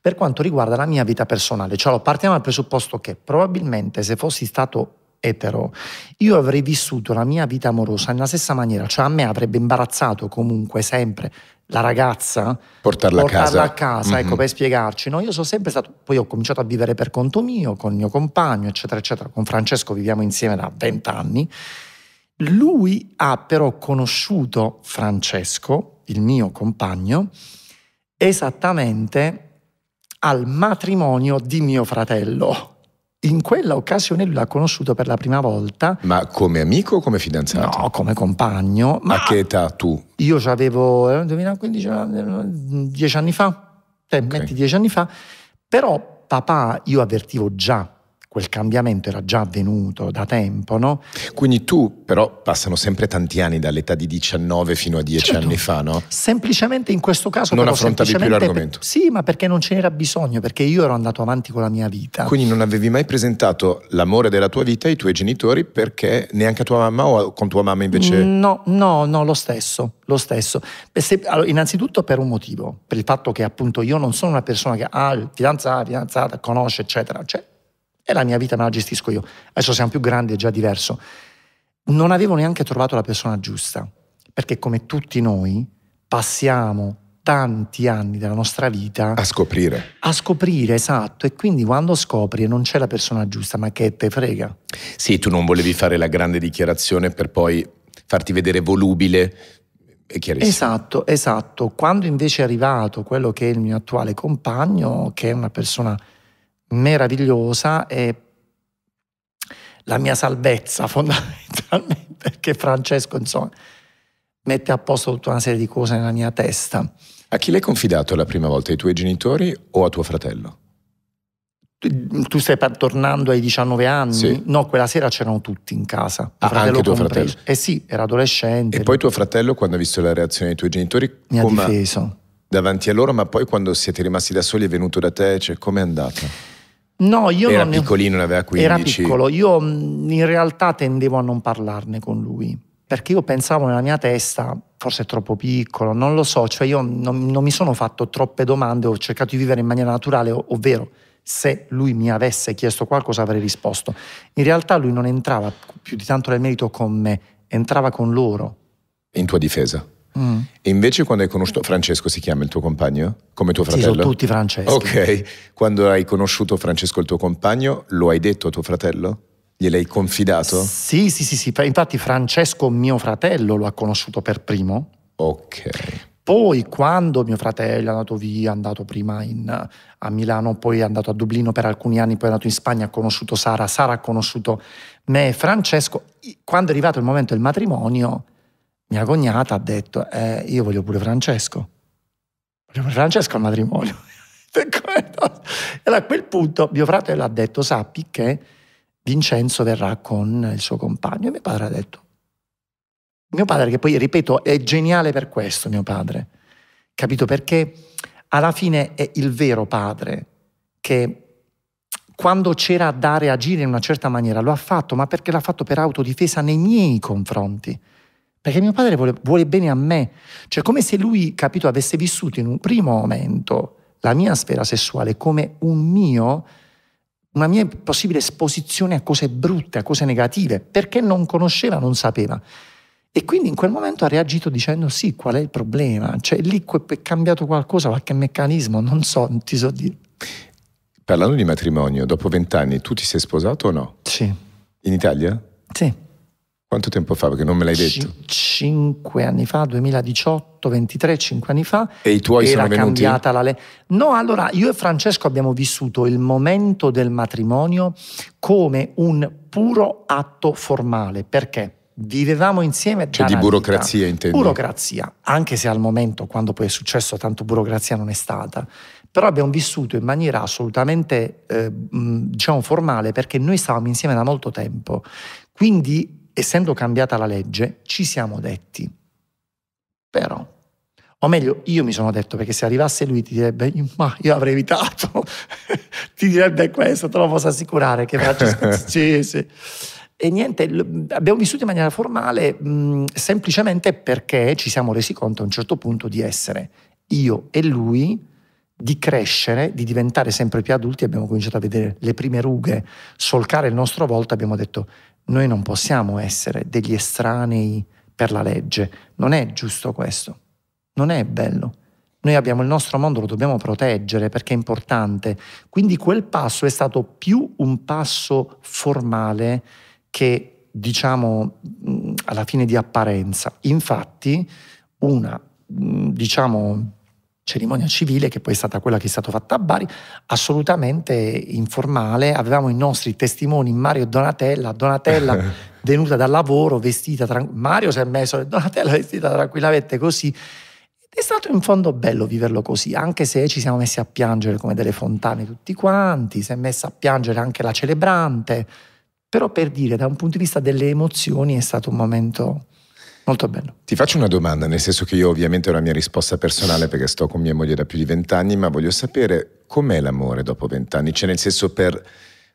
per quanto riguarda la mia vita personale. Cioè, allora, partiamo dal presupposto che probabilmente se fossi stato etero, io avrei vissuto la mia vita amorosa nella stessa maniera, cioè a me avrebbe imbarazzato comunque sempre la ragazza portarla, portarla a casa, a casa ecco, mm-hmm. ecco, per spiegarci. No, io sono sempre stato, poi ho cominciato a vivere per conto mio, con il mio compagno, eccetera, eccetera. Con Francesco viviamo insieme da 20 anni. Lui ha però conosciuto Francesco, il mio compagno, esattamente al matrimonio di mio fratello in quella occasione lui l'ha conosciuto per la prima volta. Ma come amico o come fidanzato? No, come compagno. Ma a che età tu? Io avevo, eh, 2015, 10 eh, anni fa, cioè, okay. metti 10 anni fa, però papà io avvertivo già quel cambiamento era già avvenuto da tempo, no? Quindi tu, però, passano sempre tanti anni dall'età di 19 fino a 10 certo. anni fa, no? Semplicemente in questo caso non però, affrontavi più l'argomento. sì, ma perché non ce n'era bisogno, perché io ero andato avanti con la mia vita. Quindi non avevi mai presentato l'amore della tua vita ai tuoi genitori perché neanche a tua mamma o con tua mamma invece? No, no, no, lo stesso, lo stesso. Se, allora, innanzitutto per un motivo, per il fatto che appunto io non sono una persona che ha ah, fidanzata, fidanzata, conosce, eccetera, eccetera cioè, e la mia vita me la gestisco io. Adesso siamo più grandi, è già diverso. Non avevo neanche trovato la persona giusta, perché come tutti noi passiamo tanti anni della nostra vita a scoprire. A scoprire, esatto. E quindi quando scopri non c'è la persona giusta, ma che te frega? Sì, tu non volevi fare la grande dichiarazione per poi farti vedere volubile. È chiarissimo. Esatto, esatto. Quando invece è arrivato quello che è il mio attuale compagno, che è una persona meravigliosa e la mia salvezza fondamentalmente, perché Francesco insomma, mette a posto tutta una serie di cose nella mia testa. A chi l'hai confidato la prima volta, ai tuoi genitori o a tuo fratello? Tu, stai tornando ai 19 anni? Sì. No, quella sera c'erano tutti in casa. Ah, anche tuo fratello? Eh sì, era adolescente. E poi tuo fratello, quando ha visto la reazione dei tuoi genitori, mi ha difeso. Davanti a loro, ma poi quando siete rimasti da soli è venuto da te, cioè com'è andato? No, io era non piccolino, ne aveva 15. Era piccolo, io mm, in realtà tendevo a non parlarne con lui, perché io pensavo nella mia testa, forse è troppo piccolo, non lo so, cioè io non, non mi sono fatto troppe domande, ho cercato di vivere in maniera naturale, ovvero se lui mi avesse chiesto qualcosa avrei risposto. In realtà lui non entrava più di tanto nel merito con me, entrava con loro. In tua difesa? Mm. E invece quando hai conosciuto Francesco si chiama il tuo compagno? Come tuo fratello? Sì, sono tutti Francesco. Ok. Quando hai conosciuto Francesco il tuo compagno, lo hai detto a tuo fratello? Gliel'hai confidato? Sì, sì, sì, sì. Infatti Francesco, mio fratello, lo ha conosciuto per primo. Ok. Poi quando mio fratello è andato via, è andato prima in, a Milano, poi è andato a Dublino per alcuni anni, poi è andato in Spagna, ha conosciuto Sara, Sara ha conosciuto me e Francesco, quando è arrivato il momento del matrimonio mia cognata ha detto, eh, io voglio pure Francesco. Voglio pure Francesco al matrimonio. e a quel punto mio fratello ha detto, sappi che Vincenzo verrà con il suo compagno. E mio padre ha detto, mio padre che poi, ripeto, è geniale per questo, mio padre, capito? Perché alla fine è il vero padre che quando c'era da reagire in una certa maniera lo ha fatto, ma perché l'ha fatto per autodifesa nei miei confronti perché mio padre vuole, vuole bene a me. Cioè, come se lui, capito, avesse vissuto in un primo momento la mia sfera sessuale come un mio, una mia possibile esposizione a cose brutte, a cose negative, perché non conosceva, non sapeva. E quindi in quel momento ha reagito dicendo sì, qual è il problema? Cioè lì è cambiato qualcosa, qualche meccanismo, non so, non ti so dire. Parlando di matrimonio, dopo vent'anni tu ti sei sposato o no? Sì. In Italia? Sì. Quanto tempo fa? Perché non me l'hai detto. Cinque anni fa, 2018, 23, cinque anni fa. E i tuoi era sono venuti? cambiata la legge. No, allora io e Francesco abbiamo vissuto il momento del matrimonio come un puro atto formale. Perché? Vivevamo insieme cioè di burocrazia, intendo. intendi? Burocrazia, anche se al momento, quando poi è successo, tanto burocrazia non è stata però abbiamo vissuto in maniera assolutamente eh, diciamo formale perché noi stavamo insieme da molto tempo quindi essendo cambiata la legge, ci siamo detti, però, o meglio, io mi sono detto, perché se arrivasse lui ti direbbe, ma io avrei evitato, ti direbbe questo, te lo posso assicurare che faccio... sì, E niente, abbiamo vissuto in maniera formale mh, mm, semplicemente perché ci siamo resi conto a un certo punto di essere io e lui, di crescere, di diventare sempre più adulti, abbiamo cominciato a vedere le prime rughe solcare il nostro volto, abbiamo detto noi non possiamo essere degli estranei per la legge. Non è giusto questo. Non è bello. Noi abbiamo il nostro mondo, lo dobbiamo proteggere perché è importante. Quindi quel passo è stato più un passo formale che, diciamo, alla fine di apparenza. Infatti, una, diciamo, cerimonia civile, che poi è stata quella che è stata fatta a Bari, assolutamente informale. Avevamo i nostri testimoni Mario e Donatella, Donatella venuta dal lavoro, vestita, Mario si è messo, Donatella vestita tranquillamente così. è stato in fondo bello viverlo così, anche se ci siamo messi a piangere come delle fontane tutti quanti, si è messa a piangere anche la celebrante, però per dire, da un punto di vista delle emozioni è stato un momento molto bello. Ti faccio una domanda, nel senso che io ovviamente ho la mia risposta personale perché sto con mia moglie da più di vent'anni, ma voglio sapere com'è l'amore dopo vent'anni, cioè nel senso per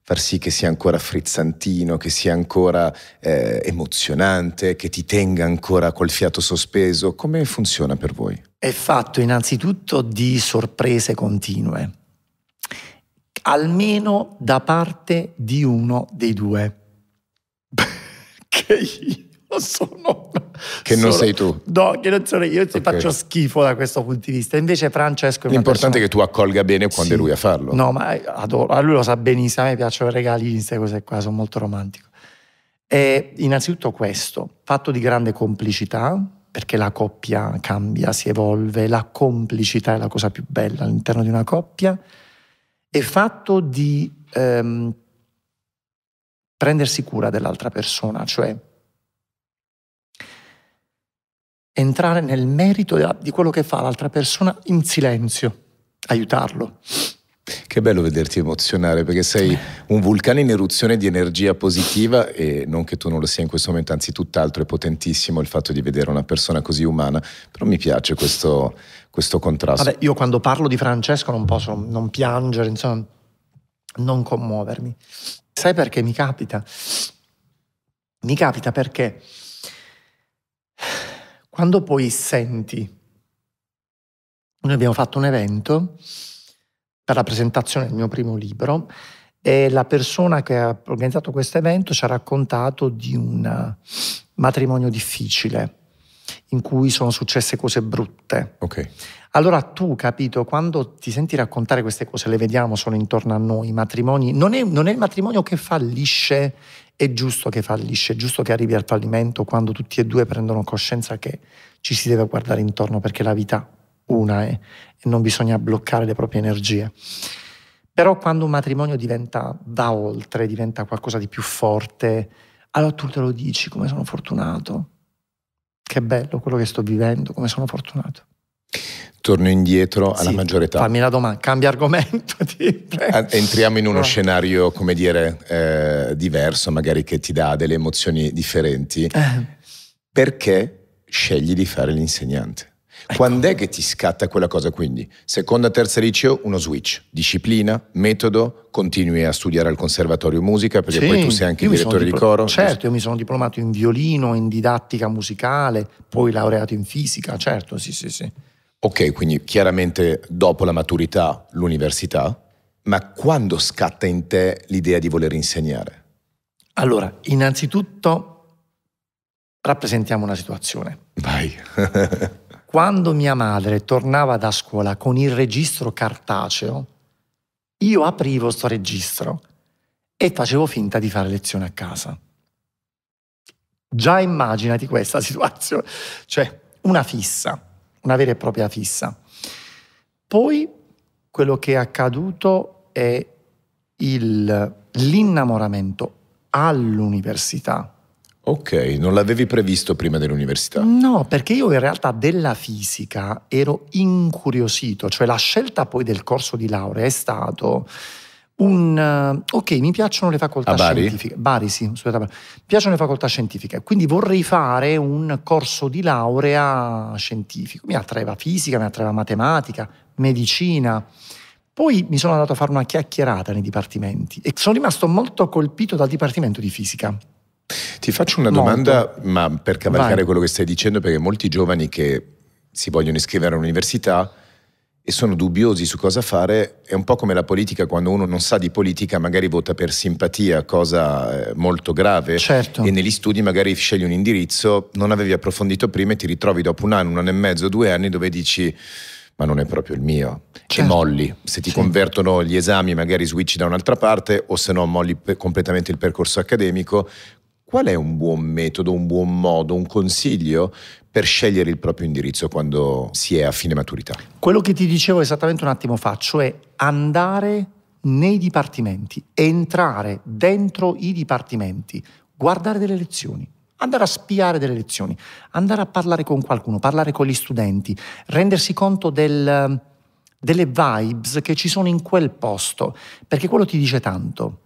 far sì che sia ancora frizzantino, che sia ancora eh, emozionante, che ti tenga ancora col fiato sospeso. Come funziona per voi? È fatto innanzitutto di sorprese continue, almeno da parte di uno dei due. che sono... Che non sono, sei tu. No, che non sono io, ti okay. faccio schifo da questo punto di vista. Invece Francesco... È L'importante persona... è che tu accolga bene quando sì. è lui a farlo. No, ma adoro, lui lo sa benissimo, a me piacciono i regalini, queste cose qua, sono molto romantico. E innanzitutto questo, fatto di grande complicità, perché la coppia cambia, si evolve, la complicità è la cosa più bella all'interno di una coppia, e fatto di ehm, prendersi cura dell'altra persona, cioè entrare nel merito di quello che fa l'altra persona in silenzio, aiutarlo. Che bello vederti emozionare perché sei un vulcano in eruzione di energia positiva e non che tu non lo sia in questo momento, anzi tutt'altro è potentissimo il fatto di vedere una persona così umana, però mi piace questo, questo contrasto. Vabbè, io quando parlo di Francesco non posso non piangere, insomma, non commuovermi. Sai perché mi capita? Mi capita perché quando poi senti, noi abbiamo fatto un evento per la presentazione del mio primo libro e la persona che ha organizzato questo evento ci ha raccontato di un matrimonio difficile in cui sono successe cose brutte. Okay. Allora tu, capito, quando ti senti raccontare queste cose, le vediamo, solo intorno a noi, i matrimoni, non è, non è il matrimonio che fallisce, è giusto che fallisce, è giusto che arrivi al fallimento quando tutti e due prendono coscienza che ci si deve guardare intorno perché la vita una è e non bisogna bloccare le proprie energie. Però quando un matrimonio diventa, va oltre, diventa qualcosa di più forte, allora tu te lo dici come sono fortunato, che bello quello che sto vivendo, come sono fortunato torno indietro alla sì, maggiore età. Fammi la domanda, cambia argomento. Entriamo in uno no. scenario, come dire, eh, diverso, magari che ti dà delle emozioni differenti. Eh. Perché scegli di fare l'insegnante? Ecco. Quando è che ti scatta quella cosa? Quindi, seconda, terza liceo, uno switch, disciplina, metodo, continui a studiare al conservatorio musica, perché sì, poi tu sei anche direttore diplo- di coro. Certo, io mi sono diplomato in violino, in didattica musicale, poi laureato in fisica, certo, sì, sì, sì. Ok, quindi chiaramente dopo la maturità l'università, ma quando scatta in te l'idea di voler insegnare? Allora, innanzitutto rappresentiamo una situazione. Vai. quando mia madre tornava da scuola con il registro cartaceo, io aprivo sto registro e facevo finta di fare lezione a casa. Già immaginati questa situazione, cioè una fissa una vera e propria fissa. Poi quello che è accaduto è il, l'innamoramento all'università. Ok, non l'avevi previsto prima dell'università? No, perché io in realtà della fisica ero incuriosito, cioè la scelta poi del corso di laurea è stato un eh, ok, mi piacciono le facoltà Bari? scientifiche. Bari, sì, scusate, Bari. mi piacciono le facoltà scientifiche, quindi vorrei fare un corso di laurea scientifico. Mi attraeva fisica, mi attraeva matematica, medicina. Poi mi sono andato a fare una chiacchierata nei dipartimenti e sono rimasto molto colpito dal dipartimento di fisica. Ti faccio una molto. domanda, ma per cavalcare Vai. quello che stai dicendo, perché molti giovani che si vogliono iscrivere all'università e sono dubbiosi su cosa fare, è un po' come la politica, quando uno non sa di politica magari vota per simpatia, cosa eh, molto grave, certo. e negli studi magari scegli un indirizzo, non avevi approfondito prima e ti ritrovi dopo un anno, un anno e mezzo, due anni dove dici ma non è proprio il mio, certo. e molli, se ti sì. convertono gli esami magari switch da un'altra parte o se no molli completamente il percorso accademico, qual è un buon metodo, un buon modo, un consiglio per scegliere il proprio indirizzo quando si è a fine maturità? Quello che ti dicevo esattamente un attimo fa, cioè andare nei dipartimenti, entrare dentro i dipartimenti, guardare delle lezioni, andare a spiare delle lezioni, andare a parlare con qualcuno, parlare con gli studenti, rendersi conto del, delle vibes che ci sono in quel posto, perché quello ti dice tanto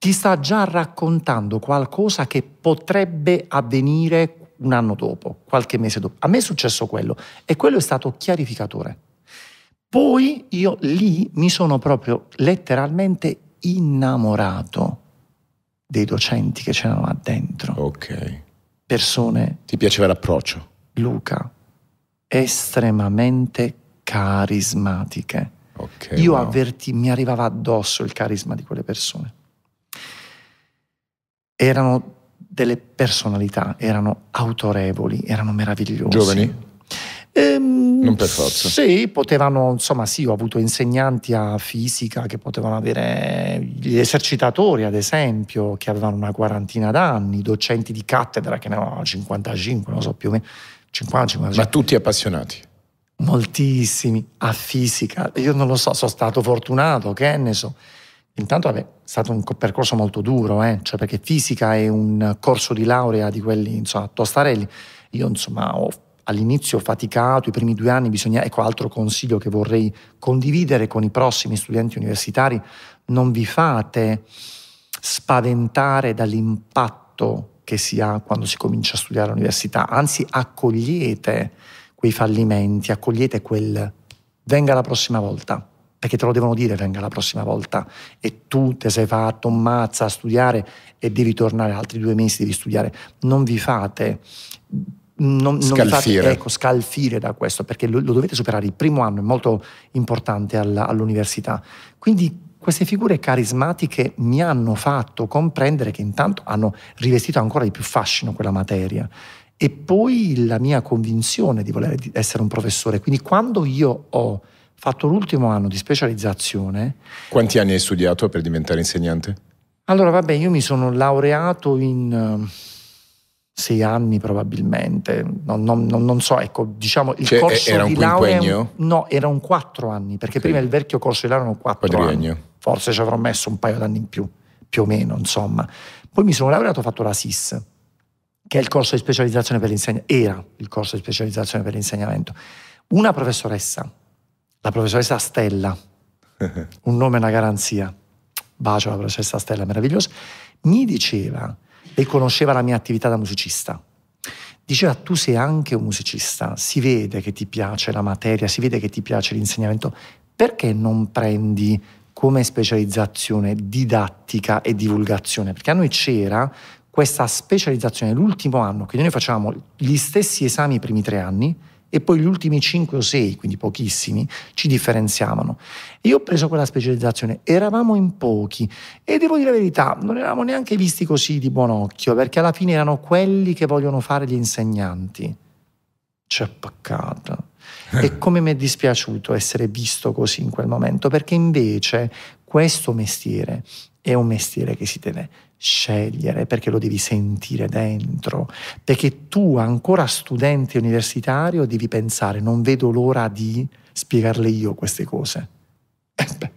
ti sta già raccontando qualcosa che potrebbe avvenire un anno dopo, qualche mese dopo. A me è successo quello e quello è stato chiarificatore. Poi io lì mi sono proprio letteralmente innamorato dei docenti che c'erano là dentro. Ok. Persone. Ti piaceva l'approccio? Luca, estremamente carismatiche. Ok. io wow. avverti, mi arrivava addosso il carisma di quelle persone erano delle personalità, erano autorevoli, erano meravigliosi. Giovani? Ehm, non per forza. Sì, potevano, insomma, sì, ho avuto insegnanti a fisica che potevano avere gli esercitatori, ad esempio, che avevano una quarantina d'anni, docenti di cattedra che ne avevano 55, non so più o meno, 50, 50. Ma tutti appassionati? Moltissimi, a fisica. Io non lo so, sono stato fortunato, che ne so. Intanto vabbè, è stato un percorso molto duro, eh? cioè, perché fisica è un corso di laurea di quelli, insomma, tostarelli. Io insomma ho all'inizio ho faticato, i primi due anni bisogna, ecco altro consiglio che vorrei condividere con i prossimi studenti universitari, non vi fate spaventare dall'impatto che si ha quando si comincia a studiare all'università, anzi accogliete quei fallimenti, accogliete quel venga la prossima volta perché te lo devono dire venga la prossima volta e tu te sei fatto un mazza a studiare e devi tornare altri due mesi, devi studiare. Non vi fate non, scalfire. non fate, ecco, scalfire da questo, perché lo, lo, dovete superare. Il primo anno è molto importante alla, all'università. Quindi queste figure carismatiche mi hanno fatto comprendere che intanto hanno rivestito ancora di più fascino quella materia. E poi la mia convinzione di voler essere un professore. Quindi quando io ho fatto l'ultimo anno di specializzazione. Quanti anni hai studiato per diventare insegnante? Allora, vabbè, io mi sono laureato in eh, sei anni probabilmente, non, non, non, so, ecco, diciamo il cioè, corso era un di laurea... Impegno? No, era un quattro anni, perché okay. prima il vecchio corso di laurea era un quattro Quadriennio. anni. Forse ci avrò messo un paio d'anni in più, più o meno, insomma. Poi mi sono laureato, ho fatto la SIS, che è il corso di specializzazione per l'insegnamento, era il corso di specializzazione per l'insegnamento. Una professoressa la professoressa Stella, un nome e una garanzia, bacio alla professoressa Stella, meravigliosa, mi diceva, e conosceva la mia attività da musicista, diceva tu sei anche un musicista, si vede che ti piace la materia, si vede che ti piace l'insegnamento, perché non prendi come specializzazione didattica e divulgazione? Perché a noi c'era questa specializzazione l'ultimo anno, quindi noi facevamo gli stessi esami i primi tre anni, e poi gli ultimi 5 o 6, quindi pochissimi, ci differenziavano. io ho preso quella specializzazione, eravamo in pochi e devo dire la verità, non eravamo neanche visti così di buon occhio, perché alla fine erano quelli che vogliono fare gli insegnanti. C'è peccato. E eh. come mi è dispiaciuto essere visto così in quel momento, perché invece questo mestiere è un mestiere che si deve scegliere, perché lo devi sentire dentro, perché tu ancora studente universitario devi pensare, non vedo l'ora di spiegarle io queste cose. Eh,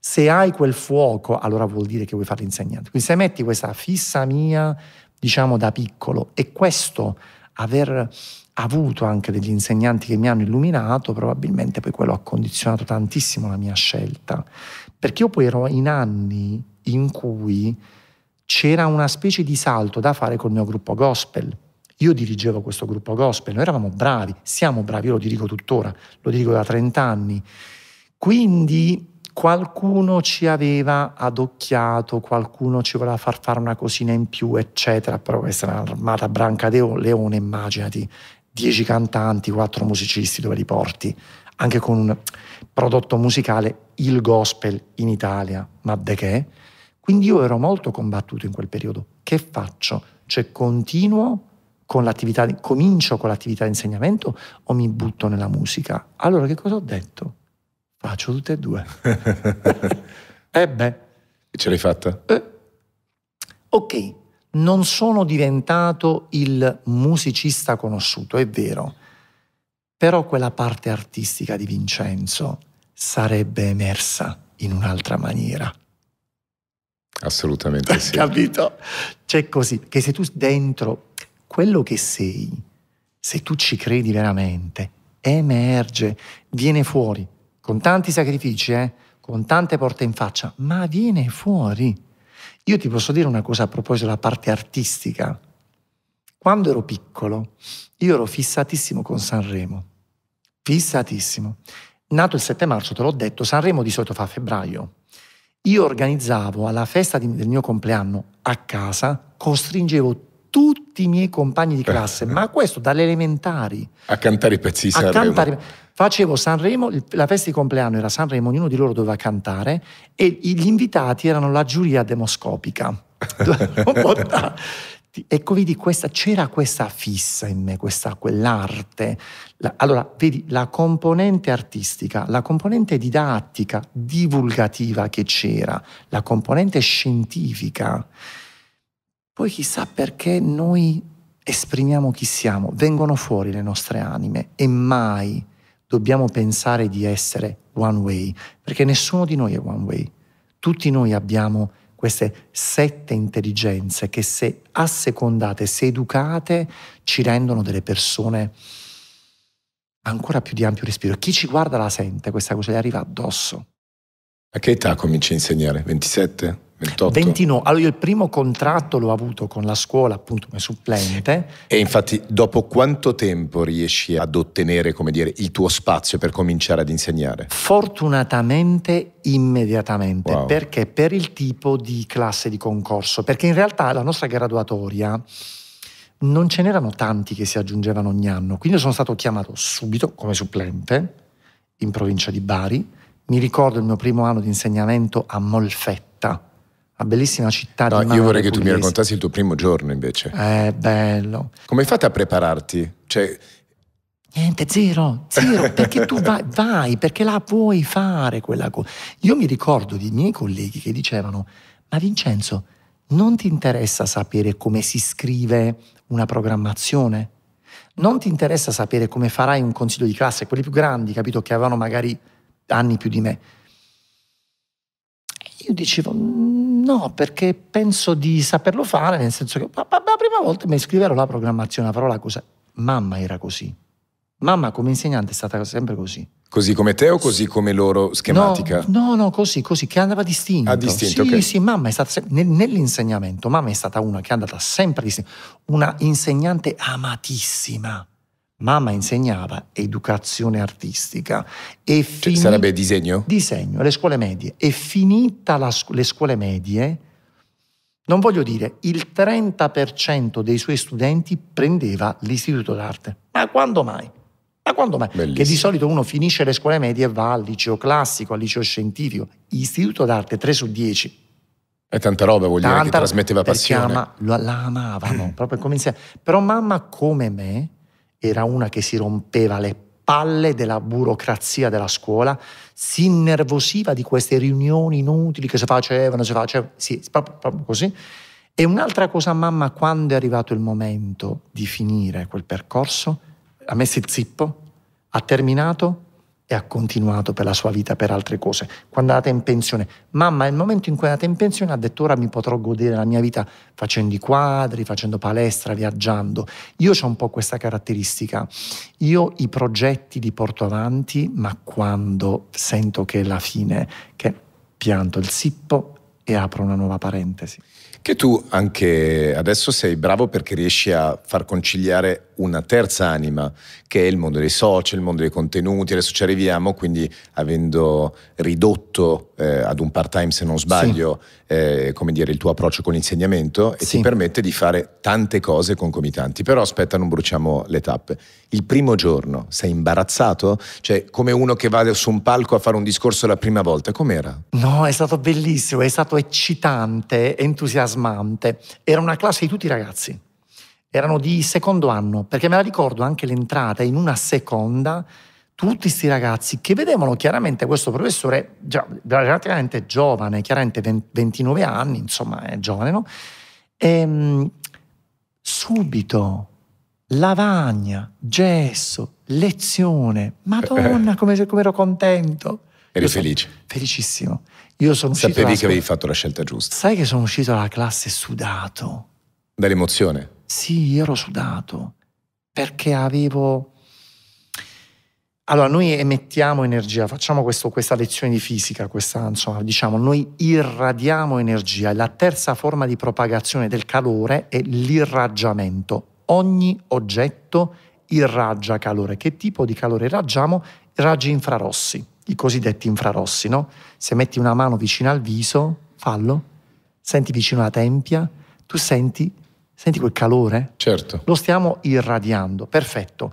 se hai quel fuoco, allora vuol dire che vuoi fare l'insegnante. Quindi se metti questa fissa mia, diciamo da piccolo, e questo aver avuto anche degli insegnanti che mi hanno illuminato, probabilmente poi quello ha condizionato tantissimo la mia scelta, perché io poi ero in anni in cui c'era una specie di salto da fare col mio gruppo gospel. Io dirigevo questo gruppo gospel, noi eravamo bravi, siamo bravi, io lo dirigo tuttora, lo dirigo da 30 anni. Quindi qualcuno ci aveva adocchiato, qualcuno ci voleva far fare una cosina in più, eccetera, però questa è un'armata branca de leone, immaginati, 10 cantanti, 4 musicisti dove li porti, anche con un prodotto musicale, il gospel in Italia, ma de che? Quindi io ero molto combattuto in quel periodo. Che faccio? Cioè continuo con l'attività, comincio con l'attività di insegnamento o mi butto nella musica? Allora che cosa ho detto? Faccio tutte e due. eh E Ce l'hai fatta? Eh. Ok, non sono diventato il musicista conosciuto, è vero, però quella parte artistica di Vincenzo sarebbe emersa in un'altra maniera. Assolutamente sì. Capito? C'è così, che se tu dentro quello che sei, se tu ci credi veramente, emerge, viene fuori, con tanti sacrifici, eh? con tante porte in faccia, ma viene fuori. Io ti posso dire una cosa a proposito della parte artistica. Quando ero piccolo, io ero fissatissimo con Sanremo, fissatissimo. Nato il 7 marzo, te l'ho detto, Sanremo di solito fa febbraio. Io organizzavo alla festa di, del mio compleanno a casa, costringevo tutti i miei compagni di eh. classe, ma questo dalle elementari. A cantare i pezzi di Sanremo. Cantare, facevo Sanremo, la festa di compleanno era Sanremo, ognuno di loro doveva cantare e gli invitati erano la giuria demoscopica. artisti. Ecco, vedi, questa, c'era questa fissa in me, questa, quell'arte. La, allora, vedi, la componente artistica, la componente didattica, divulgativa che c'era, la componente scientifica, poi chissà perché noi esprimiamo chi siamo, vengono fuori le nostre anime e mai dobbiamo pensare di essere one way, perché nessuno di noi è one way. Tutti noi abbiamo queste sette intelligenze che se assecondate, se educate, ci rendono delle persone ancora più di ampio respiro. Chi ci guarda la sente questa cosa, gli arriva addosso. A che età cominci a insegnare? 27? 28. 29. Allora io il primo contratto l'ho avuto con la scuola appunto come supplente. E infatti dopo quanto tempo riesci ad ottenere come dire, il tuo spazio per cominciare ad insegnare? Fortunatamente immediatamente. Wow. Perché? Per il tipo di classe di concorso. Perché in realtà la nostra graduatoria non ce n'erano tanti che si aggiungevano ogni anno. Quindi sono stato chiamato subito come supplente in provincia di Bari. Mi ricordo il mio primo anno di insegnamento a Molfetta una bellissima città. di No, io vorrei che tu mi raccontassi il tuo primo giorno invece. È eh, bello. Come hai fatto a prepararti? Cioè... Niente, zero, zero, perché tu vai, vai, perché la puoi fare quella cosa. Io mi ricordo di miei colleghi che dicevano, ma Vincenzo, non ti interessa sapere come si scrive una programmazione? Non ti interessa sapere come farai un consiglio di classe, quelli più grandi, capito, che avevano magari anni più di me io dicevo no, perché penso di saperlo fare, nel senso che la prima volta mi scriverò la programmazione, la parola cosa. Mamma era così. Mamma come insegnante è stata sempre così. Così come te o così come loro schematica? No, no, no così, così, che andava distinto. Ah, distinto, sì, okay. sì, mamma è stata sempre, nell'insegnamento, mamma è stata una che è andata sempre distinta, una insegnante amatissima Mamma insegnava educazione artistica. E fin... cioè, sarebbe disegno? Disegno, le scuole medie. E finita scu le scuole medie, non voglio dire, il 30% dei suoi studenti prendeva l'istituto d'arte. Ma quando mai? Ma quando mai? Bellissimo. Che di solito uno finisce le scuole medie e va al liceo classico, al liceo scientifico. Istituto d'arte 3 su 10. E tanta roba voglio dire che trasmetteva eh, passione. Ama, lo, la amavano, proprio come insieme. Però mamma come me era una che si rompeva le palle della burocrazia della scuola, si innervosiva di queste riunioni inutili che si facevano, si facevano, sì, proprio così. E un'altra cosa, mamma, quando è arrivato il momento di finire quel percorso, ha messo il zippo, ha terminato e ha continuato per la sua vita per altre cose. Quando è andata in pensione, mamma, nel momento in cui è andata in pensione, ha detto ora mi potrò godere la mia vita facendo i quadri, facendo palestra, viaggiando. Io ho un po' questa caratteristica. Io i progetti li porto avanti, ma quando sento che è la fine, che pianto il sippo e apro una nuova parentesi. Che tu anche adesso sei bravo perché riesci a far conciliare una terza anima che è il mondo dei social, il mondo dei contenuti, adesso ci arriviamo, quindi avendo ridotto eh, ad un part time se non sbaglio sì. eh, come dire, il tuo approccio con l'insegnamento e sì. ti permette di fare tante cose concomitanti, però aspetta non bruciamo le tappe. Il primo giorno sei imbarazzato? Cioè come uno che va su un palco a fare un discorso la prima volta, com'era? No, è stato bellissimo, è stato eccitante, entusiasmante, era una classe di tutti i ragazzi erano di secondo anno, perché me la ricordo anche l'entrata in una seconda, tutti questi ragazzi che vedevano chiaramente questo professore già relativamente giovane, chiaramente 29 anni, insomma è giovane, no? E, ehm, subito lavagna, gesso, lezione, madonna come, come ero contento. Eri Io felice? Felicissimo. Io sono Sapevi uscito che avevi fatto la scelta giusta. Sai che sono uscito dalla classe sudato. Dall'emozione? Sì, ero sudato perché avevo... Allora, noi emettiamo energia, facciamo questo, questa lezione di fisica, questa, insomma, diciamo, noi irradiamo energia. La terza forma di propagazione del calore è l'irraggiamento. Ogni oggetto irraggia calore. Che tipo di calore irraggiamo? Raggi infrarossi, i cosiddetti infrarossi, no? Se metti una mano vicino al viso, fallo, senti vicino alla tempia, tu senti Senti quel calore? Certo. Lo stiamo irradiando, perfetto.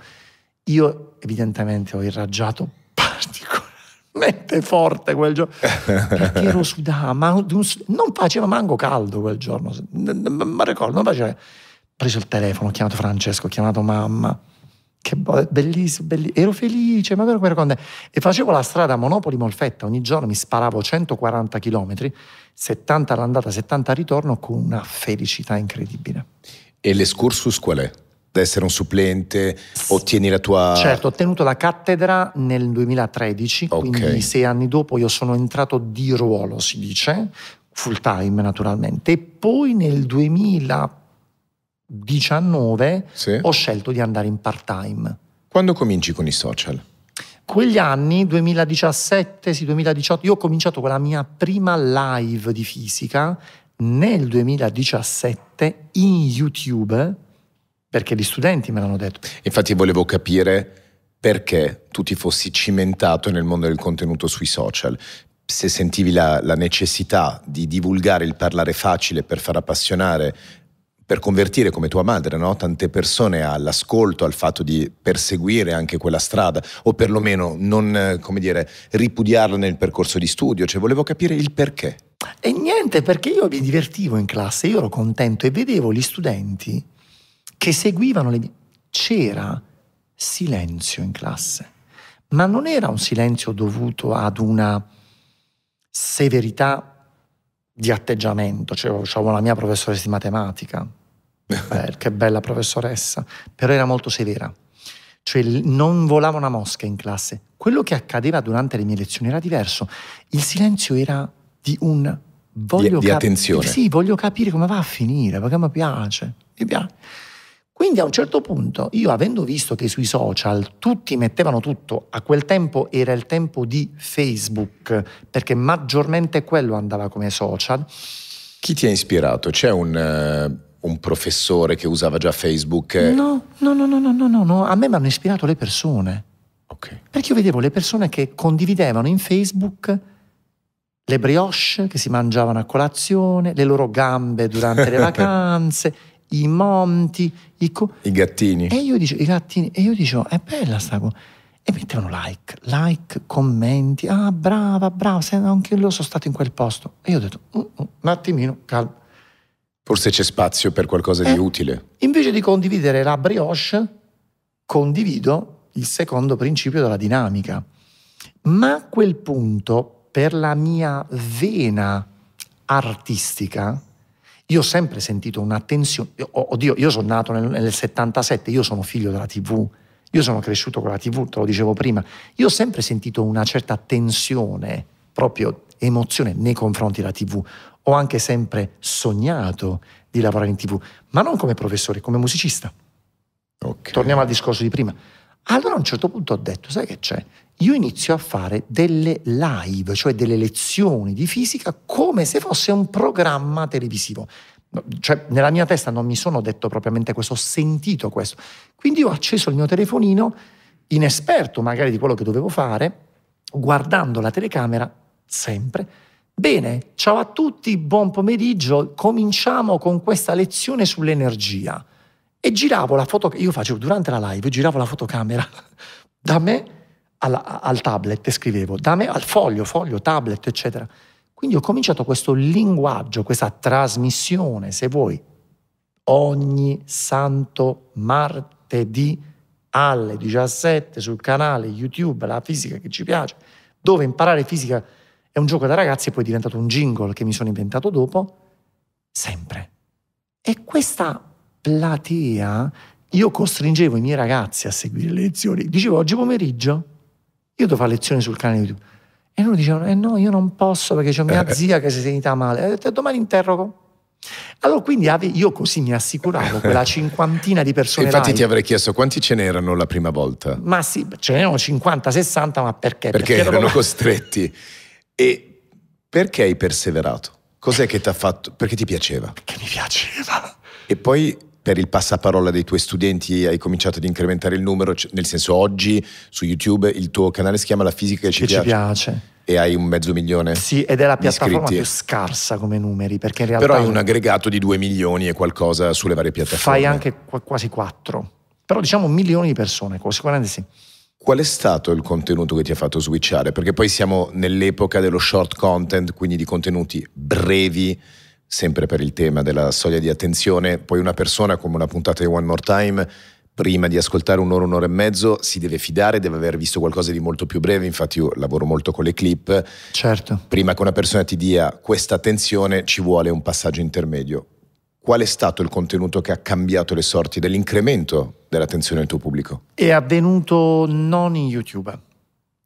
Io evidentemente ho irraggiato particolarmente forte quel giorno, perché ero sudato, ma non faceva manco caldo quel giorno, ma ricordo, non faceva... Ho preso il telefono, ho chiamato Francesco, ho chiamato mamma, che bellissimo, bellissimo, ero felice, ma vero per E facevo la strada Monopoli-Molfetta, ogni giorno mi sparavo 140 km, 70 all'andata, 70 al ritorno, con una felicità incredibile. E l'escursus qual è? Da essere un supplente, ottieni la tua... Certo, ho ottenuto la cattedra nel 2013, okay. quindi sei anni dopo io sono entrato di ruolo, si dice, full time naturalmente, e poi nel 2014 19 sì. ho scelto di andare in part-time. Quando cominci con i social? Quegli anni, 2017, sì, 2018, io ho cominciato con la mia prima live di fisica nel 2017 in YouTube, perché gli studenti me l'hanno detto. Infatti volevo capire perché tu ti fossi cimentato nel mondo del contenuto sui social, se sentivi la, la, necessità di divulgare il parlare facile per far appassionare per convertire come tua madre no? tante persone all'ascolto, al fatto di perseguire anche quella strada o perlomeno non dire, ripudiarla nel percorso di studio, cioè volevo capire il perché. E niente, perché io mi divertivo in classe, io ero contento e vedevo gli studenti che seguivano le... C'era silenzio in classe, ma non era un silenzio dovuto ad una severità di atteggiamento, cioè, avevo la mia professoressa di matematica, Beh, che bella professoressa, però era molto severa, cioè non volava una mosca in classe. Quello che accadeva durante le mie lezioni era diverso, il silenzio era di un... Voglio di, di attenzione. Sì, voglio capire come va a finire, perché mi piace, mi piace. Quindi a un certo punto, io avendo visto che sui social tutti mettevano tutto, a quel tempo era il tempo di Facebook, perché maggiormente quello andava come social. Chi ti ha ispirato? C'è un, uh, un professore che usava già Facebook? No, no, no, no, no, no, no, no. a me mi hanno ispirato le persone. Okay. Perché io vedevo le persone che condividevano in Facebook le brioche che si mangiavano a colazione, le loro gambe durante le vacanze, i monti, i, co- I gattini. E io dicevo, i gattini, e io dicevo, è bella sta cosa. E mettevano like, like, commenti, ah brava, brava, anche io sono stato in quel posto. E io ho detto, mm, mm, un, attimino, calma. Forse c'è spazio per qualcosa eh, di utile. Invece di condividere la brioche, condivido il secondo principio della dinamica. Ma a quel punto, per la mia vena artistica, io ho sempre sentito una tensione, oddio, io sono nato nel, nel 77, io sono figlio della TV, io sono cresciuto con la TV, te lo dicevo prima, io ho sempre sentito una certa tensione, proprio emozione nei confronti della TV. Ho anche sempre sognato di lavorare in TV, ma non come professore, come musicista. Okay. Torniamo al discorso di prima. Allora a un certo punto ho detto, sai che c'è? io inizio a fare delle live, cioè delle lezioni di fisica come se fosse un programma televisivo. Cioè, nella mia testa non mi sono detto propriamente questo, ho sentito questo. Quindi ho acceso il mio telefonino, inesperto magari di quello che dovevo fare, guardando la telecamera sempre. Bene, ciao a tutti, buon pomeriggio, cominciamo con questa lezione sull'energia. E giravo la foto, io facevo durante la live, giravo la fotocamera da me alla, al tablet e scrivevo, da me al foglio, foglio, tablet, eccetera. Quindi ho cominciato questo linguaggio, questa trasmissione, se vuoi, ogni santo martedì alle 17 sul canale YouTube, la fisica che ci piace, dove imparare fisica è un gioco da ragazzi e poi è diventato un jingle che mi sono inventato dopo, sempre. E questa platea io costringevo i miei ragazzi a seguire le lezioni. Dicevo oggi pomeriggio io devo fare lezioni sul canale YouTube. E loro dicevano, eh no, io non posso perché c'è mia eh. zia che si è sentita male. E eh, domani interrogo. Allora, quindi io così mi assicuravo quella cinquantina di persone. Infatti, live. ti avrei chiesto quanti ce n'erano la prima volta. Ma sì, ce n'erano 50, 60, ma perché? Perché, perché erano costretti. E perché hai perseverato? Cos'è che ti ha fatto? Perché ti piaceva? Perché mi piaceva. E poi per il passaparola dei tuoi studenti hai cominciato ad incrementare il numero, nel senso oggi su YouTube il tuo canale si chiama La fisica che ci, che piace. ci piace. E hai un mezzo milione. Sì, ed è la piattaforma più scarsa come numeri, perché in realtà... Però hai un aggregato di 2 milioni e qualcosa sulle varie piattaforme. Fai anche quasi 4. Però diciamo milioni di persone, quasi 40 sì. Qual è stato il contenuto che ti ha fatto switchare? Perché poi siamo nell'epoca dello short content, quindi di contenuti brevi, sempre per il tema della soglia di attenzione, poi una persona come una puntata di One More Time prima di ascoltare un'ora, un'ora e mezzo, si deve fidare, deve aver visto qualcosa di molto più breve. Infatti, io lavoro molto con le clip. Certo. Prima che una persona ti dia questa attenzione, ci vuole un passaggio intermedio. Qual è stato il contenuto che ha cambiato le sorti dell'incremento dell'attenzione del tuo pubblico? È avvenuto non in YouTube.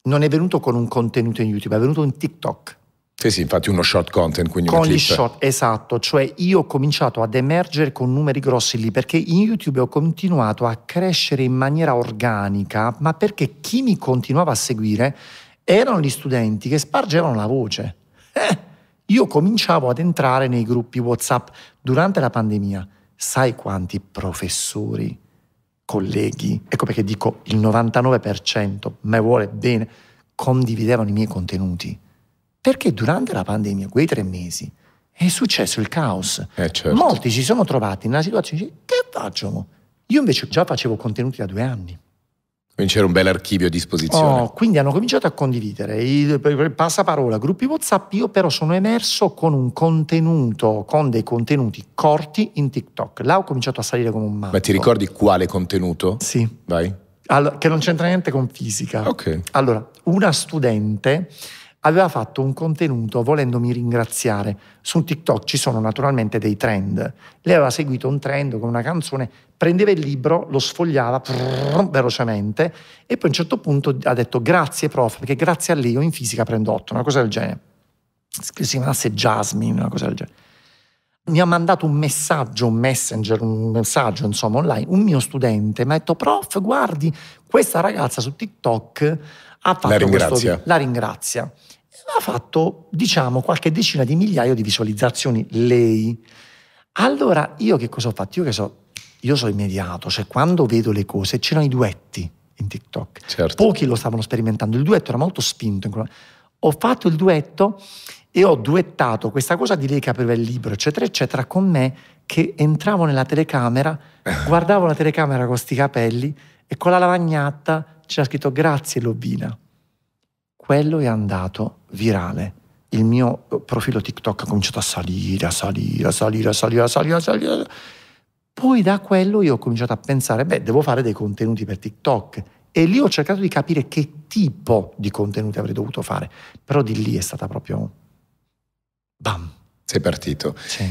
Non è venuto con un contenuto in YouTube, è venuto in TikTok. Sì, sì, infatti uno short content, quindi con gli short, esatto, cioè io ho cominciato ad emergere con numeri grossi lì perché in YouTube ho continuato a crescere in maniera organica, ma perché chi mi continuava a seguire erano gli studenti che spargevano la voce. Eh, io cominciavo ad entrare nei gruppi WhatsApp durante la pandemia. Sai quanti professori, colleghi, ecco perché dico il 99% me vuole bene, condividevano i miei contenuti perché durante la pandemia, quei tre mesi, è successo il caos. Eh, certo. Molti si sono trovati in una situazione di che faccio? Io invece già facevo contenuti da due anni. Quindi c'era un bel archivio a disposizione. Oh, quindi hanno cominciato a condividere il passaparola, gruppi WhatsApp. Io però sono emerso con un contenuto, con dei contenuti corti in TikTok. Là ho cominciato a salire come un matto. Ma ti ricordi quale contenuto? Sì. Vai. Allora, che non c'entra niente con fisica. Ok. Allora, una studente aveva fatto un contenuto volendomi ringraziare. Su TikTok ci sono naturalmente dei trend. Lei aveva seguito un trend con una canzone, prendeva il libro, lo sfogliava prrr, velocemente e poi a un certo punto ha detto grazie prof, perché grazie a lei io in fisica prendo 8, una cosa del genere. Si chiamasse Jasmine, una cosa del genere mi ha mandato un messaggio, un messenger, un messaggio insomma online, un mio studente mi ha detto prof guardi questa ragazza su TikTok ha fatto la ringrazia. questo video, la ringrazia ha fatto, diciamo, qualche decina di migliaia di visualizzazioni lei. Allora, io che cosa ho fatto? Io che so, io sono immediato, cioè quando vedo le cose, c'erano i duetti in TikTok. Certo. Pochi lo stavano sperimentando, il duetto era molto spinto. Ho fatto il duetto e ho duettato questa cosa di lei che apriva il libro, eccetera, eccetera, con me che entravo nella telecamera, guardavo la telecamera con questi capelli e con la lavagnatta c'era scritto grazie Lovina quello è andato virale. Il mio eh, profilo TikTok ha cominciato a salire, a salire, a salire, a salire, a salire, a salire. Poi da quello io ho cominciato a pensare, beh, devo fare dei contenuti per TikTok. E lì ho cercato di capire che tipo di contenuti avrei dovuto fare. Però di lì è stata proprio... Bam. Sei partito. Sì.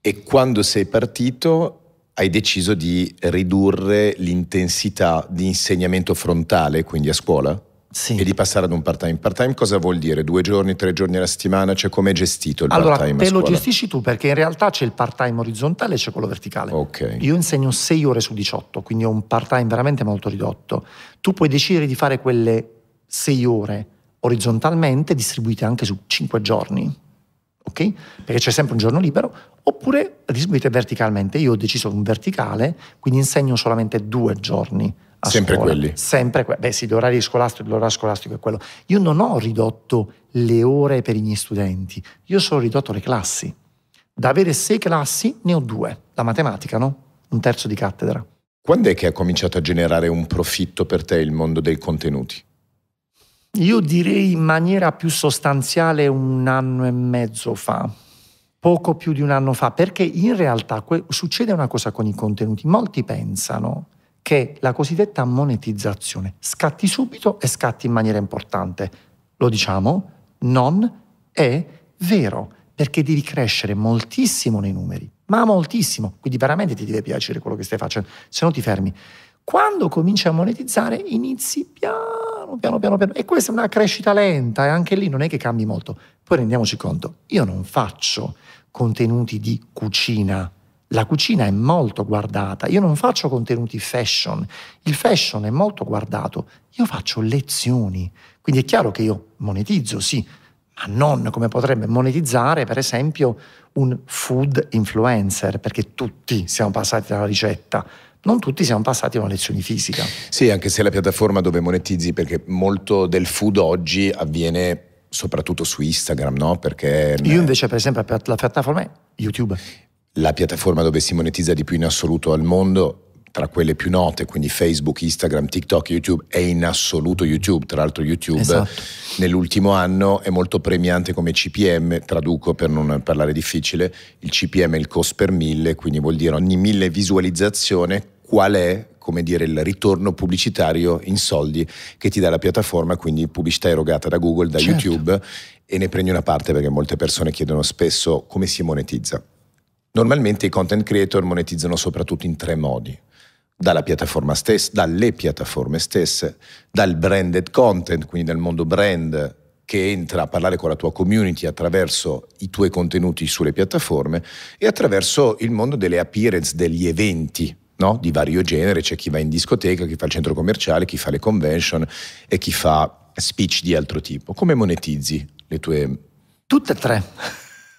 E quando sei partito hai deciso di ridurre l'intensità di insegnamento frontale, quindi a scuola? sì. e di passare ad un part-time. Part-time cosa vuol dire? Due giorni, tre giorni alla settimana? Cioè come è gestito il allora, part-time? Allora, te lo gestisci tu perché in realtà c'è il part-time orizzontale e c'è quello verticale. Okay. Io insegno 6 ore su 18, quindi ho un part-time veramente molto ridotto. Tu puoi decidere di fare quelle 6 ore orizzontalmente distribuite anche su 5 giorni, Okay? Perché c'è sempre un giorno libero, oppure distribuite verticalmente. Io ho deciso un verticale, quindi insegno solamente due giorni sempre scuola. quelli. Sempre quelli. Beh sì, l'orario scolastico, l'orario scolastico è quello. Io non ho ridotto le ore per i miei studenti, io solo ho ridotto le classi. Da avere sei classi ne ho due, la matematica, no? Un terzo di cattedra. Quando è che ha cominciato a generare un profitto per te il mondo dei contenuti? Io direi in maniera più sostanziale un anno e mezzo fa, poco più di un anno fa, perché in realtà succede una cosa con i contenuti. Molti pensano che è la cosiddetta monetizzazione. Scatti subito e scatti in maniera importante. Lo diciamo, non è vero, perché devi crescere moltissimo nei numeri, ma moltissimo, quindi veramente ti deve piacere quello che stai facendo, se no ti fermi. Quando cominci a monetizzare, inizi piano, piano, piano, piano. E questa è una crescita lenta e anche lì non è che cambi molto. Poi rendiamoci conto, io non faccio contenuti di cucina la cucina è molto guardata, io non faccio contenuti fashion, il fashion è molto guardato, io faccio lezioni, quindi è chiaro che io monetizzo, sì, ma non come potrebbe monetizzare per esempio un food influencer, perché tutti siamo passati dalla ricetta, non tutti siamo passati a una lezione fisica. Sì, anche se la piattaforma dove monetizzi, perché molto del food oggi avviene soprattutto su Instagram, no? Perché... Io invece per esempio la piattaforma è YouTube la piattaforma dove si monetizza di più in assoluto al mondo tra quelle più note, quindi Facebook, Instagram, TikTok, YouTube, è in assoluto YouTube. Tra l'altro YouTube esatto. nell'ultimo anno è molto premiante come CPM, traduco per non parlare difficile, il CPM è il cost per mille, quindi vuol dire ogni mille visualizzazione qual è come dire, il ritorno pubblicitario in soldi che ti dà la piattaforma, quindi pubblicità erogata da Google, da certo. YouTube, e ne prendi una parte perché molte persone chiedono spesso come si monetizza. Normalmente i content creator monetizzano soprattutto in tre modi. Dalla piattaforma stessa, dalle piattaforme stesse, dal branded content, quindi dal mondo brand che entra a parlare con la tua community attraverso i tuoi contenuti sulle piattaforme e attraverso il mondo delle appearance, degli eventi. No? di vario genere, c'è chi va in discoteca, chi fa il centro commerciale, chi fa le convention e chi fa speech di altro tipo. Come monetizzi le tue... Tutte e tre.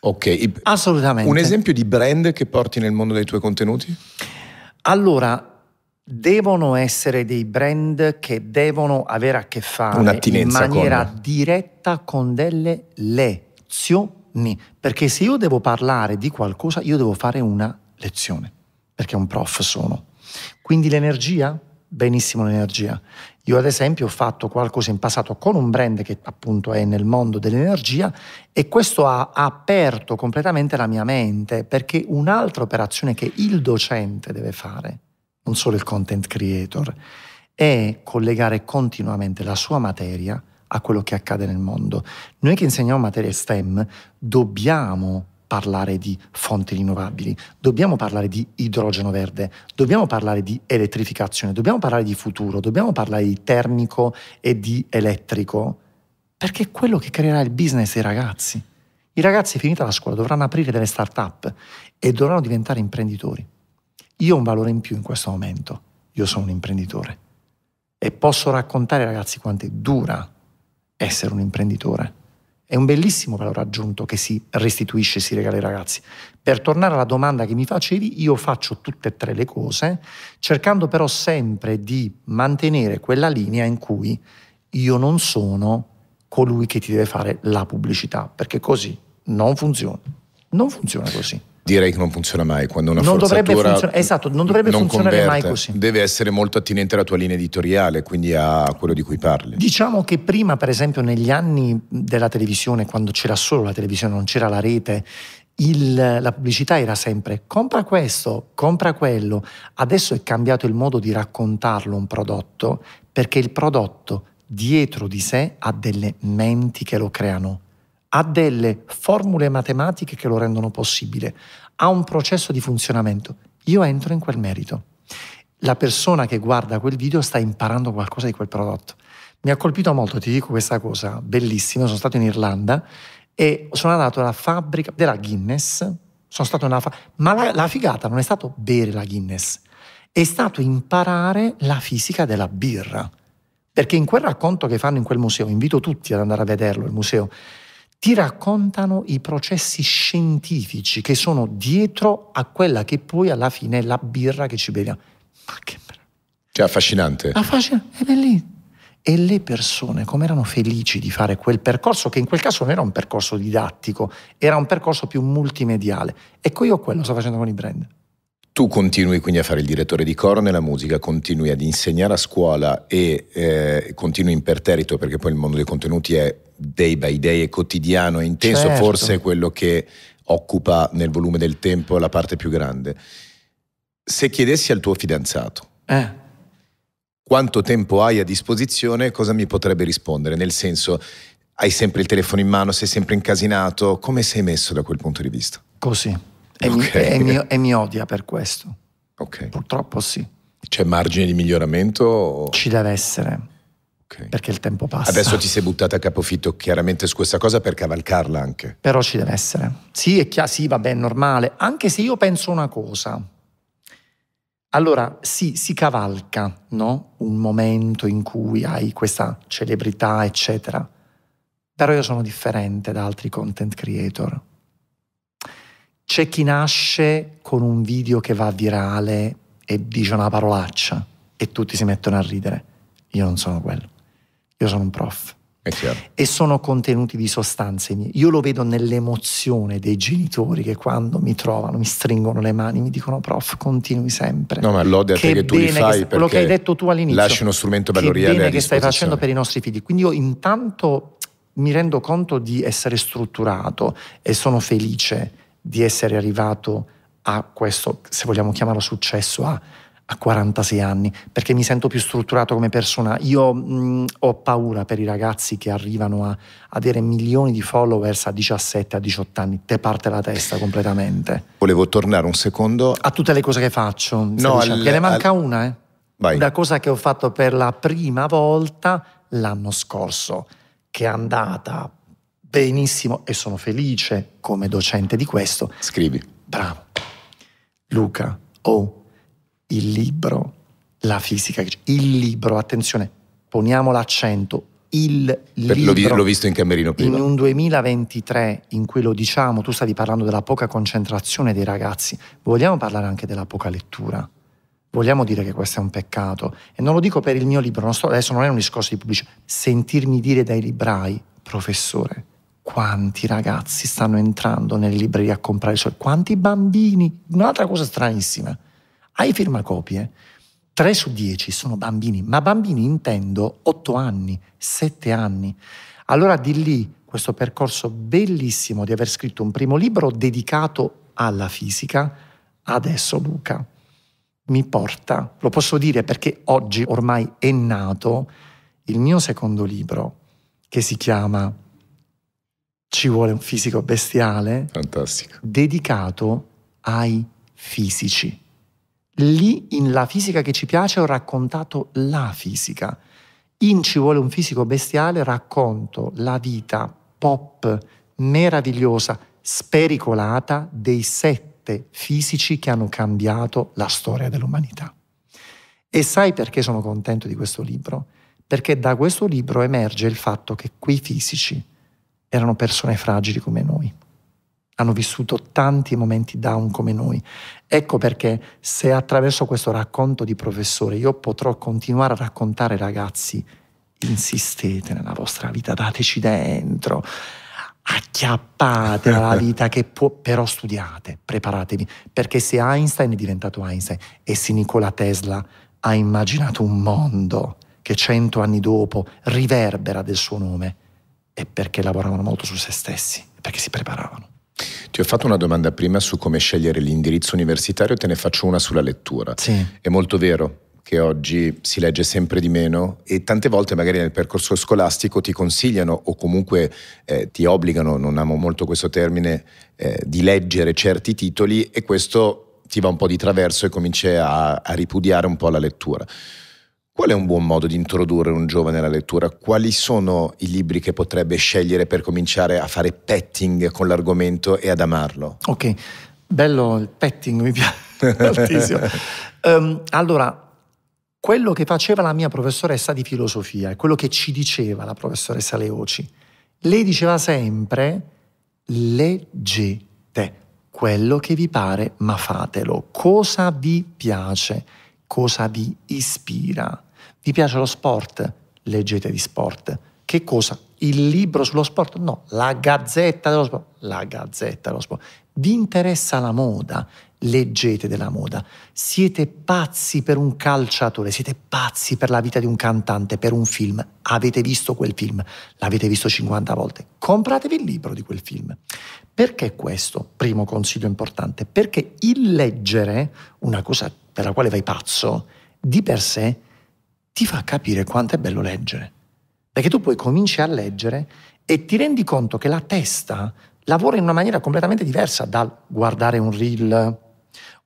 Ok, assolutamente. Un esempio di brand che porti nel mondo dei tuoi contenuti? Allora, devono essere dei brand che devono avere a che fare in maniera con... diretta con delle lezioni. Perché se io devo parlare di qualcosa, io devo fare una lezione, perché un prof sono. Quindi l'energia benissimo l'energia. Io ad esempio ho fatto qualcosa in passato con un brand che appunto è nel mondo dell'energia e questo ha aperto completamente la mia mente perché un'altra operazione che il docente deve fare, non solo il content creator, è collegare continuamente la sua materia a quello che accade nel mondo. Noi che insegniamo materie STEM dobbiamo parlare di fonti rinnovabili, dobbiamo parlare di idrogeno verde, dobbiamo parlare di elettrificazione, dobbiamo parlare di futuro, dobbiamo parlare di termico e di elettrico, perché è quello che creerà il business dei ragazzi. I ragazzi finita la scuola dovranno aprire delle start-up e dovranno diventare imprenditori. Io ho un valore in più in questo momento, io sono un imprenditore e posso raccontare ai ragazzi quanto è dura essere un imprenditore è un bellissimo valore aggiunto che si restituisce e si regala ai ragazzi. Per tornare alla domanda che mi facevi, io faccio tutte e tre le cose, cercando però sempre di mantenere quella linea in cui io non sono colui che ti deve fare la pubblicità, perché così non funziona. Non funziona così direi che non funziona mai quando una non dovrebbe funzionare, esatto, non dovrebbe non funzionare converte, mai così. Deve essere molto attinente alla tua linea editoriale, quindi a quello di cui parli. Diciamo che prima, per esempio, negli anni della televisione, quando c'era solo la televisione, non c'era la rete, il, la pubblicità era sempre compra questo, compra quello. Adesso è cambiato il modo di raccontarlo un prodotto perché il prodotto dietro di sé ha delle menti che lo creano ha delle formule matematiche che lo rendono possibile, ha un processo di funzionamento. Io entro in quel merito. La persona che guarda quel video sta imparando qualcosa di quel prodotto. Mi ha colpito molto, ti dico questa cosa, bellissima, sono stato in Irlanda e sono andato alla fabbrica della Guinness, sono stato nella fa- ma la, la figata non è stato bere la Guinness, è stato imparare la fisica della birra. Perché in quel racconto che fanno in quel museo, invito tutti ad andare a vederlo, il museo, ti raccontano i processi scientifici che sono dietro a quella che poi alla fine è la birra che ci beviamo. Ma che meraviglia! Cioè, affascinante. Affascinante, è bellissimo. E le persone come erano felici di fare quel percorso, che in quel caso non era un percorso didattico, era un percorso più multimediale. Ecco, io quello sto facendo con i brand. Tu continui quindi a fare il direttore di coro nella musica, continui ad insegnare a scuola e eh, continui imperterrito perché poi il mondo dei contenuti è day by day è quotidiano e intenso, certo. forse è quello che occupa nel volume del tempo la parte più grande. Se chiedessi al tuo fidanzato eh. quanto tempo hai a disposizione, cosa mi potrebbe rispondere? Nel senso, hai sempre il telefono in mano, sei sempre incasinato, come sei messo da quel punto di vista? Così. E, okay. mi, e, mi, e mi, odia per questo. Okay. Purtroppo sì. C'è margine di miglioramento? O... Ci deve essere Okay. Perché il tempo passa. Adesso ti sei buttata a capofitto chiaramente su questa cosa per cavalcarla anche. Però ci deve essere. Sì, è chiaro, sì, vabbè, è normale. Anche se io penso una cosa. Allora, sì, si cavalca, no? Un momento in cui hai questa celebrità, eccetera. Però io sono differente da altri content creator. C'è chi nasce con un video che va virale e dice una parolaccia e tutti si mettono a ridere. Io non sono quello io sono un prof. Eh, certo. E sono contenuti di sostanze mie. Io lo vedo nell'emozione dei genitori che quando mi trovano mi stringono le mani, mi dicono prof, continui sempre. No, ma lode a te che tu li fai che, quello che hai detto tu all'inizio. Lasci uno strumento bello reale. Bene che stai facendo per i nostri figli. Quindi io intanto mi rendo conto di essere strutturato e sono felice di essere arrivato a questo, se vogliamo chiamarlo successo, a a 46 anni, perché mi sento più strutturato come persona. Io mh, ho paura per i ragazzi che arrivano a avere milioni di followers a 17, a 18 anni, te parte la testa completamente. Volevo tornare un secondo a tutte le cose che faccio, no, al, che ne manca al... una, eh. Vai. Una cosa che ho fatto per la prima volta l'anno scorso, che è andata benissimo e sono felice come docente di questo. Scrivi. Bravo. Luca, oh il libro, la fisica, il libro, attenzione, poniamo l'accento, il per, libro. L'ho, l'ho, visto in camerino prima. In un 2023 in cui lo diciamo, tu stavi parlando della poca concentrazione dei ragazzi, vogliamo parlare anche della poca lettura. Vogliamo dire che questo è un peccato. E non lo dico per il mio libro, non sto, adesso non è un discorso di pubblicità. Sentirmi dire dai librai, professore, quanti ragazzi stanno entrando nelle librerie a comprare i suoi, quanti bambini. Un'altra cosa stranissima ai firmacopie, 3 su 10 sono bambini, ma bambini intendo 8 anni, 7 anni. Allora di lì questo percorso bellissimo di aver scritto un primo libro dedicato alla fisica, adesso Luca mi porta, lo posso dire perché oggi ormai è nato il mio secondo libro che si chiama Ci vuole un fisico bestiale, Fantastico. dedicato ai fisici lì in La fisica che ci piace ho raccontato la fisica. In Ci vuole un fisico bestiale racconto la vita pop, meravigliosa, spericolata dei sette fisici che hanno cambiato la storia dell'umanità. E sai perché sono contento di questo libro? Perché da questo libro emerge il fatto che quei fisici erano persone fragili come noi hanno vissuto tanti momenti down come noi. Ecco perché se attraverso questo racconto di professore io potrò continuare a raccontare ragazzi, insistete nella vostra vita, dateci dentro, acchiappate la vita che può, però studiate, preparatevi, perché se Einstein è diventato Einstein e se Nikola Tesla ha immaginato un mondo che cento anni dopo riverbera del suo nome, è perché lavoravano molto su se stessi, perché si preparavano. Ti ho fatto una domanda prima su come scegliere l'indirizzo universitario, te ne faccio una sulla lettura. Sì. È molto vero che oggi si legge sempre di meno e tante volte magari nel percorso scolastico ti consigliano o comunque eh, ti obbligano, non amo molto questo termine, eh, di leggere certi titoli e questo ti va un po' di traverso e cominci a, a ripudiare un po' la lettura. Qual è un buon modo di introdurre un giovane alla lettura? Quali sono i libri che potrebbe scegliere per cominciare a fare petting con l'argomento e ad amarlo? Ok, bello il petting, mi piace tantissimo. Um, allora, quello che faceva la mia professoressa di filosofia e quello che ci diceva la professoressa Leoci, lei diceva sempre leggete quello che vi pare, ma fatelo. Cosa vi piace? Cosa vi ispira? Vi piace lo sport? Leggete di sport. Che cosa? Il libro sullo sport? No, la gazzetta dello sport. La gazzetta dello sport. Vi interessa la moda? Leggete della moda. Siete pazzi per un calciatore, siete pazzi per la vita di un cantante, per un film. Avete visto quel film, l'avete visto 50 volte. Compratevi il libro di quel film. Perché questo? Primo consiglio importante. Perché il leggere, una cosa per la quale vai pazzo, di per sé è ti fa capire quanto è bello leggere. Perché tu poi cominci a leggere e ti rendi conto che la testa lavora in una maniera completamente diversa dal guardare un reel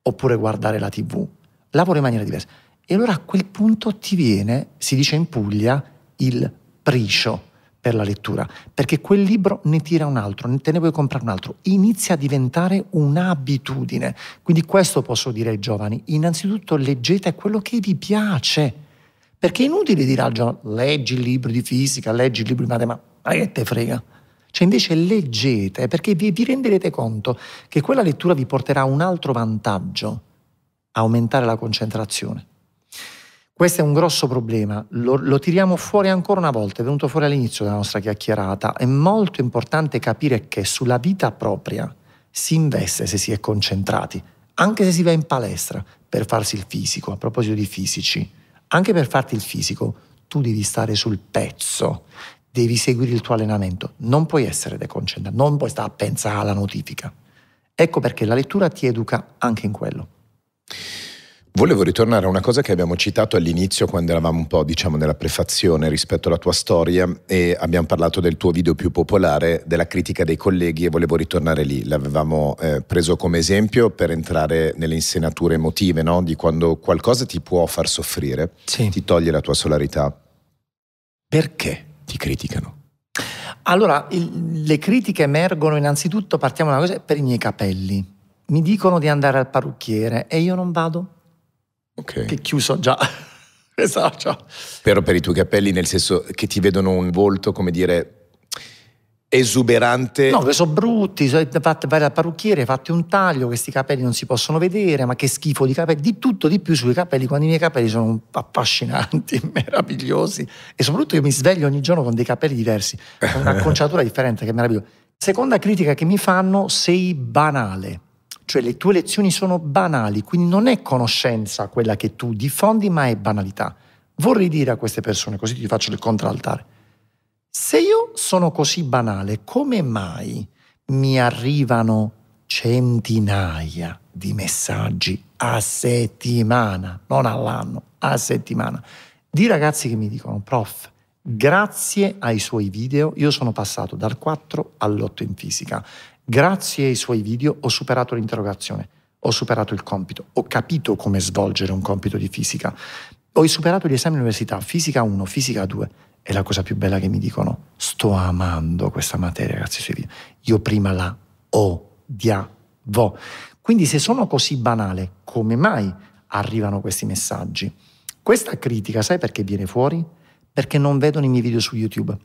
oppure guardare la tv. Lavora in maniera diversa. E allora a quel punto ti viene, si dice in Puglia, il priscio per la lettura, perché quel libro ne tira un altro, te ne vuoi comprare un altro, inizia a diventare un'abitudine. Quindi questo posso dire ai giovani, innanzitutto leggete quello che vi piace, perché è inutile dire al giorno leggi il libro di fisica, leggi il libro di matematica, ma che te frega? Cioè invece leggete eh, perché vi, vi renderete conto che quella lettura vi porterà un altro vantaggio, aumentare la concentrazione. Questo è un grosso problema, lo, lo, tiriamo fuori ancora una volta, è venuto fuori all'inizio della nostra chiacchierata. È molto importante capire che sulla vita propria si investe se si è concentrati, anche se si va in palestra per farsi il fisico, a proposito di fisici anche per farti il fisico, tu devi stare sul pezzo, devi seguire il tuo allenamento, non puoi essere deconcentrato, non puoi stare a pensare alla notifica. Ecco perché la lettura ti educa anche in quello. Volevo ritornare a una cosa che abbiamo citato all'inizio quando eravamo un po' diciamo nella prefazione rispetto alla tua storia e abbiamo parlato del tuo video più popolare, della critica dei colleghi e volevo ritornare lì. L'avevamo eh, preso come esempio per entrare nelle insenature emotive, no? di quando qualcosa ti può far soffrire, sì. ti toglie la tua solarità. Perché ti criticano? Allora, il, le critiche emergono innanzitutto, partiamo da una cosa, per i miei capelli. Mi dicono di andare al parrucchiere e io non vado Ok. Che chiuso già. esatto. Cioè. Però per i tuoi capelli, nel senso che ti vedono un volto, come dire, esuberante. No, che sono brutti, vai dal parrucchiere, fatti un taglio, questi capelli non si possono vedere, ma che schifo di capelli, di tutto di più sui capelli, quando i miei capelli sono affascinanti, meravigliosi e soprattutto io mi sveglio ogni giorno con dei capelli diversi, con un'acconciatura differente che è meravigliosa. Seconda critica che mi fanno, sei banale. Cioè le tue lezioni sono banali, quindi non è conoscenza quella che tu diffondi, ma è banalità. Vorrei dire a queste persone, così ti faccio il contraltare, se io sono così banale, come mai mi arrivano centinaia di messaggi a settimana, non all'anno, a settimana, di ragazzi che mi dicono, prof, grazie ai suoi video io sono passato dal 4 all'8 in fisica. Grazie ai suoi video ho superato l'interrogazione, ho superato il compito, ho capito come svolgere un compito di fisica, ho superato gli esami all'università, fisica 1, fisica 2. È la cosa più bella che mi dicono, sto amando questa materia grazie ai suoi video. Io prima la odiavo. Quindi se sono così banale, come mai arrivano questi messaggi? Questa critica, sai perché viene fuori? Perché non vedono i miei video su YouTube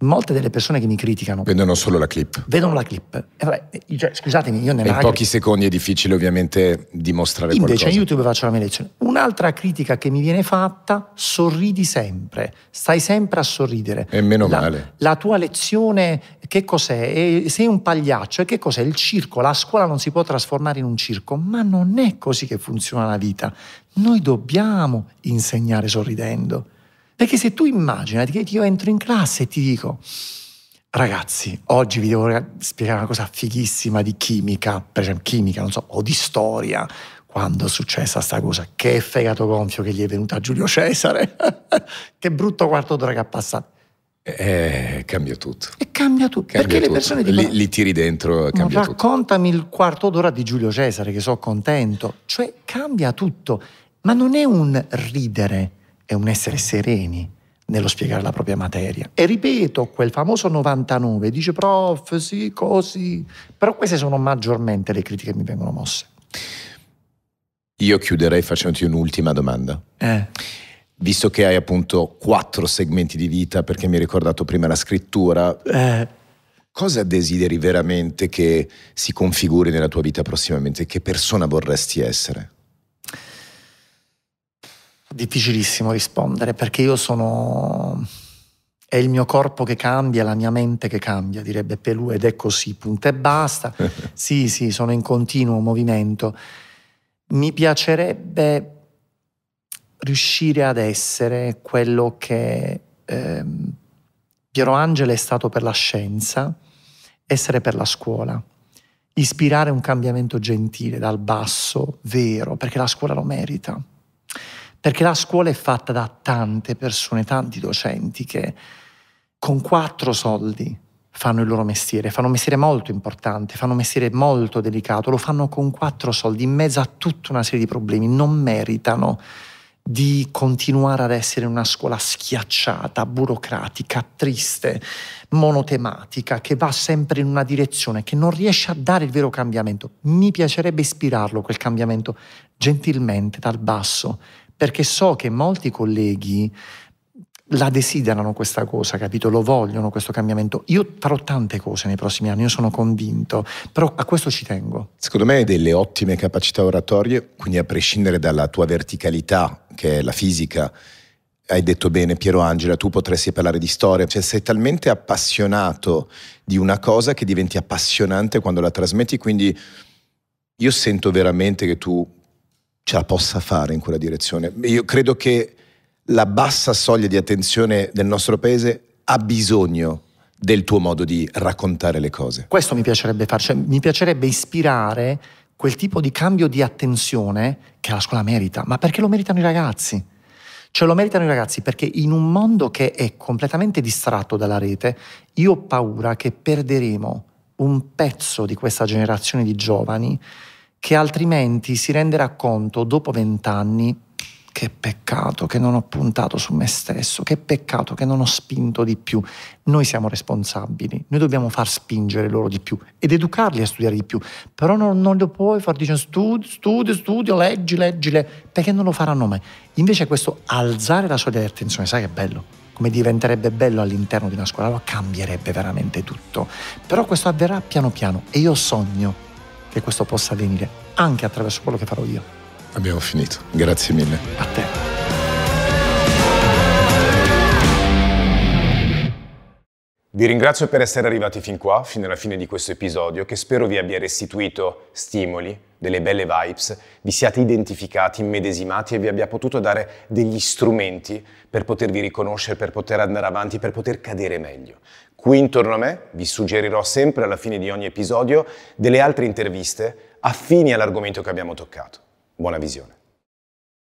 molte delle persone che mi criticano vedono solo la clip. Vedono la clip. Vabbè, cioè, scusatemi, io ne In pochi secondi è difficile ovviamente dimostrare Invece qualcosa. Invece YouTube faccio la mia lezione. Un'altra critica che mi viene fatta, sorridi sempre, stai sempre a sorridere. E meno la, male. La tua lezione che cos'è? E sei un pagliaccio e che cos'è? Il circo, la scuola non si può trasformare in un circo, ma non è così che funziona la vita. Noi dobbiamo insegnare sorridendo. Perché se tu immaginati che io entro in classe e ti dico, ragazzi, oggi vi devo spiegare una cosa fighissima di chimica, per esempio chimica, non so, o di storia, quando è successa sta cosa, che fegato gonfio che gli è venuta a Giulio Cesare, che brutto quarto d'ora che ha passato. Eh, eh cambia tutto. E cambia tutto. Cambia perché tutto. le persone dicono, li, li tiri dentro cambia Raccontami il quarto d'ora di Giulio Cesare che sono contento. Cioè cambia tutto. Ma non è un ridere, è un essere sereni nello spiegare la propria materia. E ripeto, quel famoso 99 dice prof, sì, così, però queste sono maggiormente le critiche che mi vengono mosse. Io chiuderei facendoti un'ultima domanda. Eh. Visto che hai appunto quattro segmenti di vita, perché mi hai ricordato prima la scrittura, eh. cosa desideri veramente che si configuri nella tua vita prossimamente? Che persona vorresti essere? Difficilissimo rispondere perché io sono... È il mio corpo che cambia, la mia mente che cambia, direbbe Pelù, ed è così, punto e basta. sì, sì, sono in continuo movimento. Mi piacerebbe riuscire ad essere quello che ehm, Piero Angela è stato per la scienza, essere per la scuola, ispirare un cambiamento gentile dal basso, vero, perché la scuola lo merita perché la scuola è fatta da tante persone, tanti docenti che con quattro soldi fanno il loro mestiere, fanno un mestiere molto importante, fanno un mestiere molto delicato, lo fanno con quattro soldi in mezzo a tutta una serie di problemi, non meritano di continuare ad essere una scuola schiacciata, burocratica, triste, monotematica, che va sempre in una direzione, che non riesce a dare il vero cambiamento. Mi piacerebbe ispirarlo quel cambiamento gentilmente dal basso, perché so che molti colleghi la desiderano questa cosa, capito? Lo vogliono questo cambiamento. Io farò tante cose nei prossimi anni, io sono convinto, però a questo ci tengo. Secondo me hai delle ottime capacità oratorie, quindi a prescindere dalla tua verticalità, che è la fisica, hai detto bene Piero Angela, tu potresti parlare di storia, cioè sei talmente appassionato di una cosa che diventi appassionante quando la trasmetti, quindi io sento veramente che tu ce la possa fare in quella direzione. Io credo che la bassa soglia di attenzione del nostro paese ha bisogno del tuo modo di raccontare le cose. Questo mi piacerebbe fare, cioè, mi piacerebbe ispirare quel tipo di cambio di attenzione che la scuola merita, ma perché lo meritano i ragazzi? Ce cioè, lo meritano i ragazzi perché in un mondo che è completamente distratto dalla rete, io ho paura che perderemo un pezzo di questa generazione di giovani che altrimenti si renderà conto dopo vent'anni che peccato che non ho puntato su me stesso, che peccato che non ho spinto di più. Noi siamo responsabili, noi dobbiamo far spingere loro di più ed educarli a studiare di più, però non, non lo puoi far dire studi, studi, studio, leggi, leggi, leggi, perché non lo faranno mai. Invece questo alzare la soglia di attenzione, sai che bello? Come diventerebbe bello all'interno di una scuola, allora cambierebbe veramente tutto. Però questo avverrà piano piano e io sogno che questo possa avvenire anche attraverso quello che farò io. Abbiamo finito, grazie mille. A te. Vi ringrazio per essere arrivati fin qua, fino alla fine di questo episodio, che spero vi abbia restituito stimoli, delle belle vibes, vi siate identificati, immedesimati e vi abbia potuto dare degli strumenti per potervi riconoscere, per poter andare avanti, per poter cadere meglio. Qui intorno a me vi suggerirò sempre alla fine di ogni episodio delle altre interviste affini all'argomento che abbiamo toccato. Buona visione.